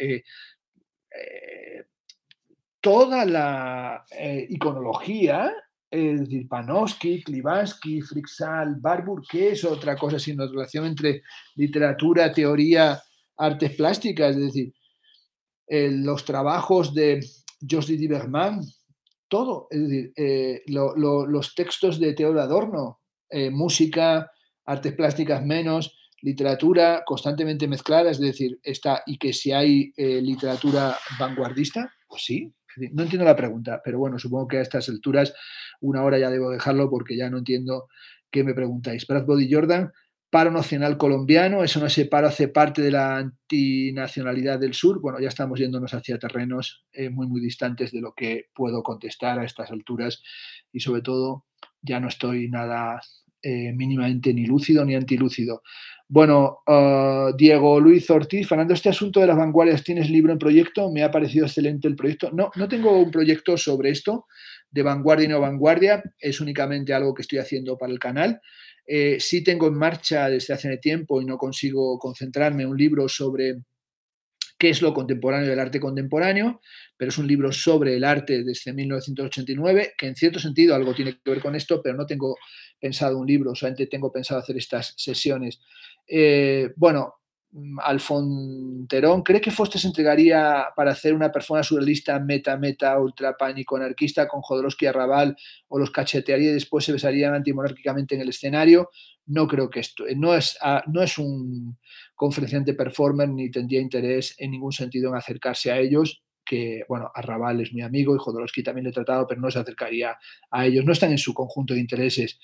toda la iconología es decir, Panofsky, Klivansky, Frixal, Barbour, ¿qué es otra cosa sino la relación entre literatura, teoría, artes plásticas? Es decir, los trabajos de José Diberman todo, es decir, eh, los textos de Teodoro Adorno, eh, música, artes plásticas menos, literatura constantemente mezclada, es decir, está, y que si hay eh, literatura vanguardista, pues sí, no entiendo la pregunta, pero bueno, supongo que a estas alturas una hora ya debo dejarlo porque ya no entiendo qué me preguntáis. Brad Body Jordan, paro nacional colombiano, eso no se paro hace parte de la antinacionalidad del sur. Bueno, ya estamos yéndonos hacia terrenos eh, muy, muy distantes de lo que puedo contestar a estas alturas y sobre todo ya no estoy nada eh, mínimamente ni lúcido ni antilúcido. Bueno, eh, Diego Luis Ortiz, Fernando, este asunto de las vanguardias, ¿tienes libro en proyecto? Me ha parecido excelente el proyecto. No, no tengo un proyecto sobre esto, de vanguardia y no vanguardia, es únicamente algo que estoy haciendo para el canal. Eh, sí tengo en marcha desde hace tiempo y no consigo concentrarme un libro sobre qué es lo contemporáneo del arte contemporáneo, pero es un libro sobre el arte desde 1989, que en cierto sentido algo tiene que ver con esto, pero no tengo pensado un libro, solamente tengo pensado hacer estas sesiones. Eh, bueno, mm, Alfonterón, ¿cree que Foster se entregaría para hacer una persona surrealista, meta, meta, ultra pánico, anarquista con Jodorowsky y Arrabal o los cachetearía y después se besarían antimonárquicamente en el escenario? No creo que esto, eh, no es, ah, no es un conferenciante performer ni tendría interés en ningún sentido en acercarse a ellos que, bueno, Arrabal es mi amigo y Jodorowsky también lo he tratado, pero no se acercaría a ellos, no están en su conjunto de intereses.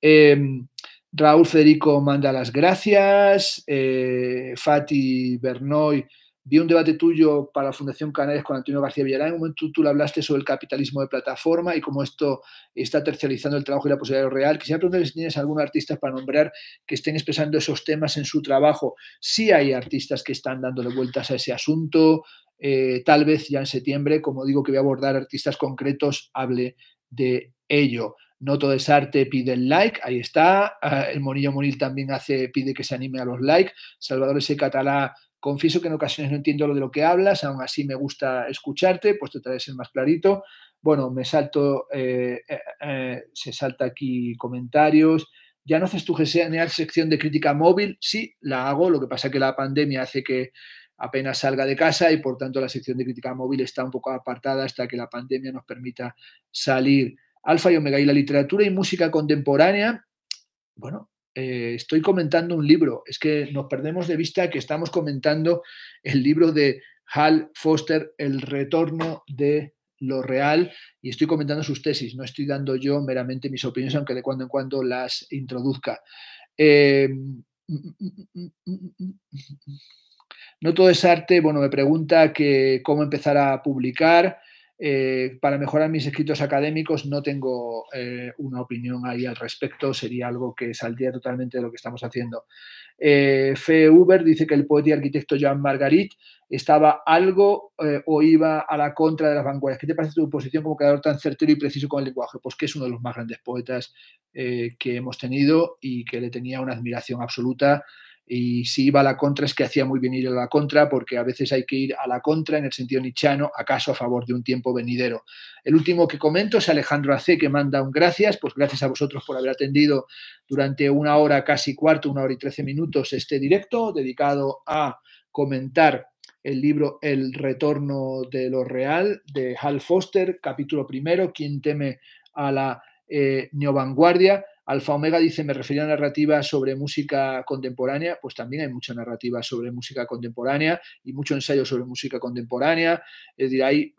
Em, Raúl Federico manda las gracias, eh, Fati Bernoy vi un debate tuyo para la Fundación Canarias con Antonio García Villarán. En un momento tú le hablaste sobre el capitalismo de plataforma y cómo esto está tercializando el trabajo y la posibilidad real. Quisiera preguntarle si tienes algún artista para nombrar que estén expresando esos temas en su trabajo. Sí hay artistas que están dándole vueltas a ese asunto. Eh, tal vez ya en septiembre, como digo, que voy a abordar artistas concretos, hable de ello. No todo es arte, pide el like, ahí está. Ah, el Monillo Monil también hace, pide que se anime a los likes. Salvador S. catalá Confieso que en ocasiones no entiendo lo de lo que hablas, aún así me gusta escucharte, pues trataré de ser más clarito. Bueno, me salto, eh, eh, eh, se salta aquí comentarios. ¿Ya no haces tu la sección de crítica móvil? Sí, la hago, lo que pasa es que la pandemia hace que apenas salga de casa y por tanto la sección de crítica móvil está un poco apartada hasta que la pandemia nos permita salir. Alfa y Omega y la literatura y música contemporánea, bueno, eh, estoy comentando un libro. Es que nos perdemos de vista que estamos comentando el libro de Hal Foster, El retorno de lo real, y estoy comentando sus tesis. No estoy dando yo meramente mis opiniones, aunque de cuando en cuando las introduzca. Em, no todo es arte. Bueno, me pregunta cómo empezar a publicar. Eh, para mejorar mis escritos académicos no tengo eh, una opinión ahí al respecto, sería algo que saldría totalmente de lo que estamos haciendo. Eh, Fe Uber dice que el poeta y arquitecto Jean Margarit estaba algo o iba a la contra de las vanguardias. ¿Qué te parece tu posición como creador tan certero y preciso con el lenguaje? Pues que es uno de los más grandes poetas que hemos tenido y que le tenía una admiración absoluta y si iba a la contra es que hacía muy bien ir a la contra porque a veces hay que ir a la contra en el sentido nichano, acaso a favor de un tiempo venidero. El último que comento es Alejandro Ace que manda un gracias, pues gracias a vosotros por haber atendido durante una hora casi cuarto, una hora y trece minutos este directo dedicado a comentar el libro El retorno de lo real de Hal Foster, capítulo primero, quien teme a la eh, neovanguardia Alfa Omega dice, me refería a narrativa sobre música contemporánea, pues también hay mucha narrativa sobre música contemporánea y mucho ensayo sobre música contemporánea. Es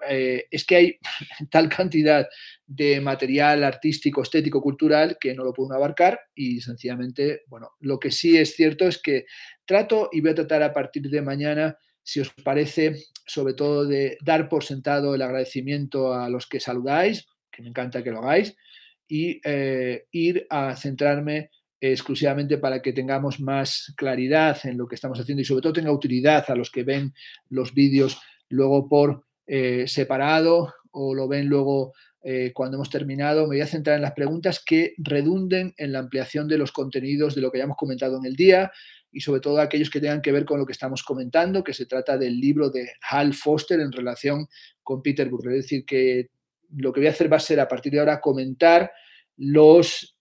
eh, es que hay tal cantidad de material artístico, estético, cultural que no lo puedo abarcar y sencillamente, bueno, lo que sí es cierto es que trato y voy a tratar a partir de mañana, si os parece, sobre todo de dar por sentado el agradecimiento a los que saludáis, que me encanta que lo hagáis y eh, ir a centrarme exclusivamente para que tengamos más claridad en lo que estamos haciendo y sobre todo tenga utilidad a los que ven los vídeos luego por eh, separado o lo ven luego eh, cuando hemos terminado. Me voy a centrar en las preguntas que redunden en la ampliación de los contenidos de lo que hayamos comentado en el día y sobre todo aquellos que tengan que ver con lo que estamos comentando, que se trata del libro de Hal Foster en relación con Peter Burr. Es decir, que lo que voy a hacer va a ser a partir de ahora comentar los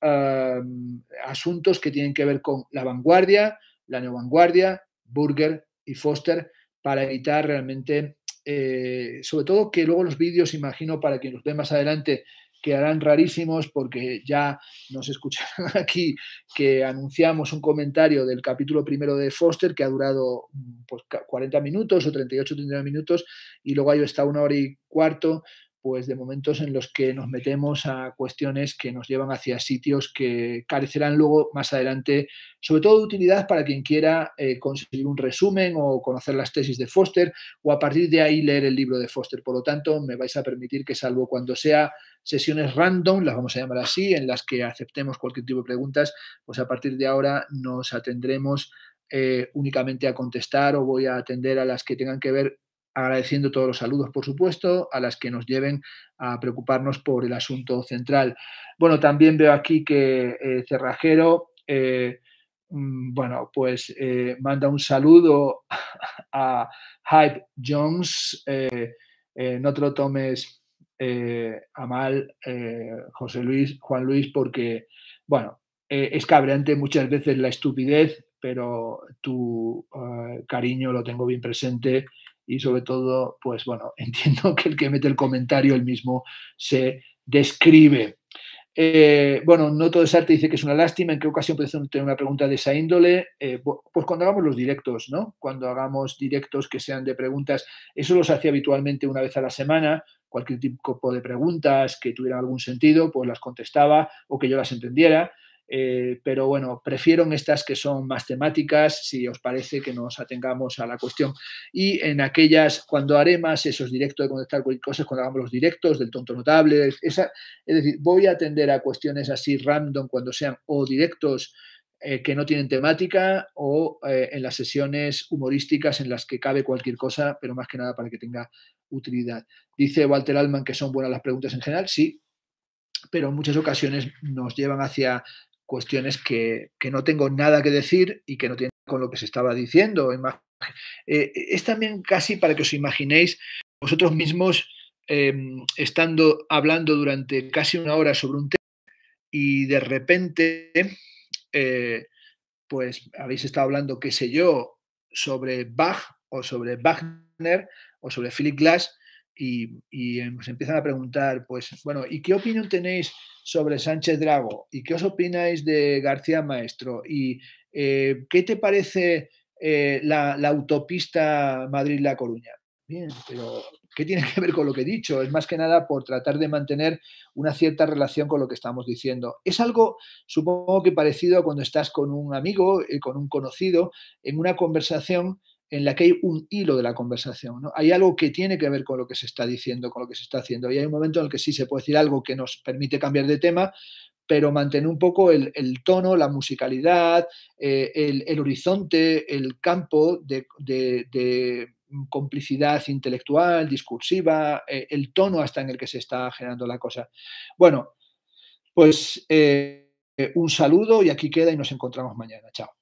asuntos que tienen que ver con la vanguardia, la neovanguardia, Burger y Foster, para evitar realmente, eh, sobre todo que luego los vídeos, imagino, para quien los ve más adelante, quedarán rarísimos porque ya nos escucharán aquí que anunciamos un comentario del capítulo primero de Foster que ha durado 40 pues, minutos o 38 39 minutos y luego ahí está una hora y cuarto pues de momentos en los que nos metemos a cuestiones que nos llevan hacia sitios que carecerán luego más adelante, sobre todo de utilidad para quien quiera eh, conseguir un resumen o conocer las tesis de Foster o a partir de ahí leer el libro de Foster. Por lo tanto, me vais a permitir que salvo cuando sea sesiones random, las vamos a llamar así, en las que aceptemos cualquier tipo de preguntas, pues a partir de ahora nos atendremos eh, únicamente a contestar o voy a atender a las que tengan que ver agradeciendo todos los saludos, por supuesto, a las que nos lleven a preocuparnos por el asunto central. Bueno, también veo aquí que eh, Cerrajero, eh, mm, bueno, pues eh, manda un saludo a Hype Jones. no te lo tomes a mal, José Luis, Juan Luis, porque, bueno, es cabreante muchas veces la estupidez, pero tu cariño lo tengo bien presente y sobre todo, pues bueno, entiendo que el que mete el comentario él mismo se describe. Eh, bueno, no todo es arte, dice que es una lástima. ¿En qué ocasión puede tener una pregunta de esa índole? Eh, pues cuando hagamos los directos, ¿no? Cuando hagamos directos que sean de preguntas. Eso los hacía habitualmente una vez a la semana. Cualquier tipo de preguntas que tuvieran algún sentido, pues las contestaba o que yo las entendiera. Eh, pero bueno, prefiero estas que son más temáticas, si os parece que nos atengamos a la cuestión. Y en aquellas, cuando haré más esos directos de contestar cualquier cosa, cuando hagamos los directos del tonto notable, es decir, voy a atender a cuestiones así random cuando sean o directos eh, que no tienen temática o eh, en las sesiones humorísticas en las que cabe cualquier cosa, pero más que nada para que tenga utilidad. Dice Walter Alman que son buenas las preguntas en general, sí, pero en muchas ocasiones nos llevan hacia cuestiones que, no tengo nada que decir y que no tienen con lo que se estaba diciendo. Eh, es también casi para que os imaginéis vosotros mismos em, estando hablando durante casi una hora sobre un tema y de repente, eh, pues habéis estado hablando, qué sé yo, sobre Bach o sobre Wagner o sobre Philip Glass y, nos em, empiezan a preguntar, pues, bueno, ¿y qué opinión tenéis sobre Sánchez Drago? ¿Y qué os opináis de García Maestro? ¿Y eh, qué te parece eh, la, autopista Madrid-La Coruña? Bien, pero ¿qué tiene que ver con lo que he dicho? Es más que nada por tratar de mantener una cierta relación con lo que estamos diciendo. Es algo, supongo que parecido a cuando estás con un amigo, eh, con un conocido, en una conversación en la que hay un hilo de la conversación. ¿no? Hay algo que tiene que ver con lo que se está diciendo, con lo que se está haciendo. Y hay un momento en el que sí se puede decir algo que nos permite cambiar de tema, pero mantener un poco el, tono, la musicalidad, eh, el, horizonte, el campo de, complicidad intelectual, discursiva, eh, el tono hasta en el que se está generando la cosa. Bueno, pues eh, un saludo y aquí queda y nos encontramos mañana. Chao.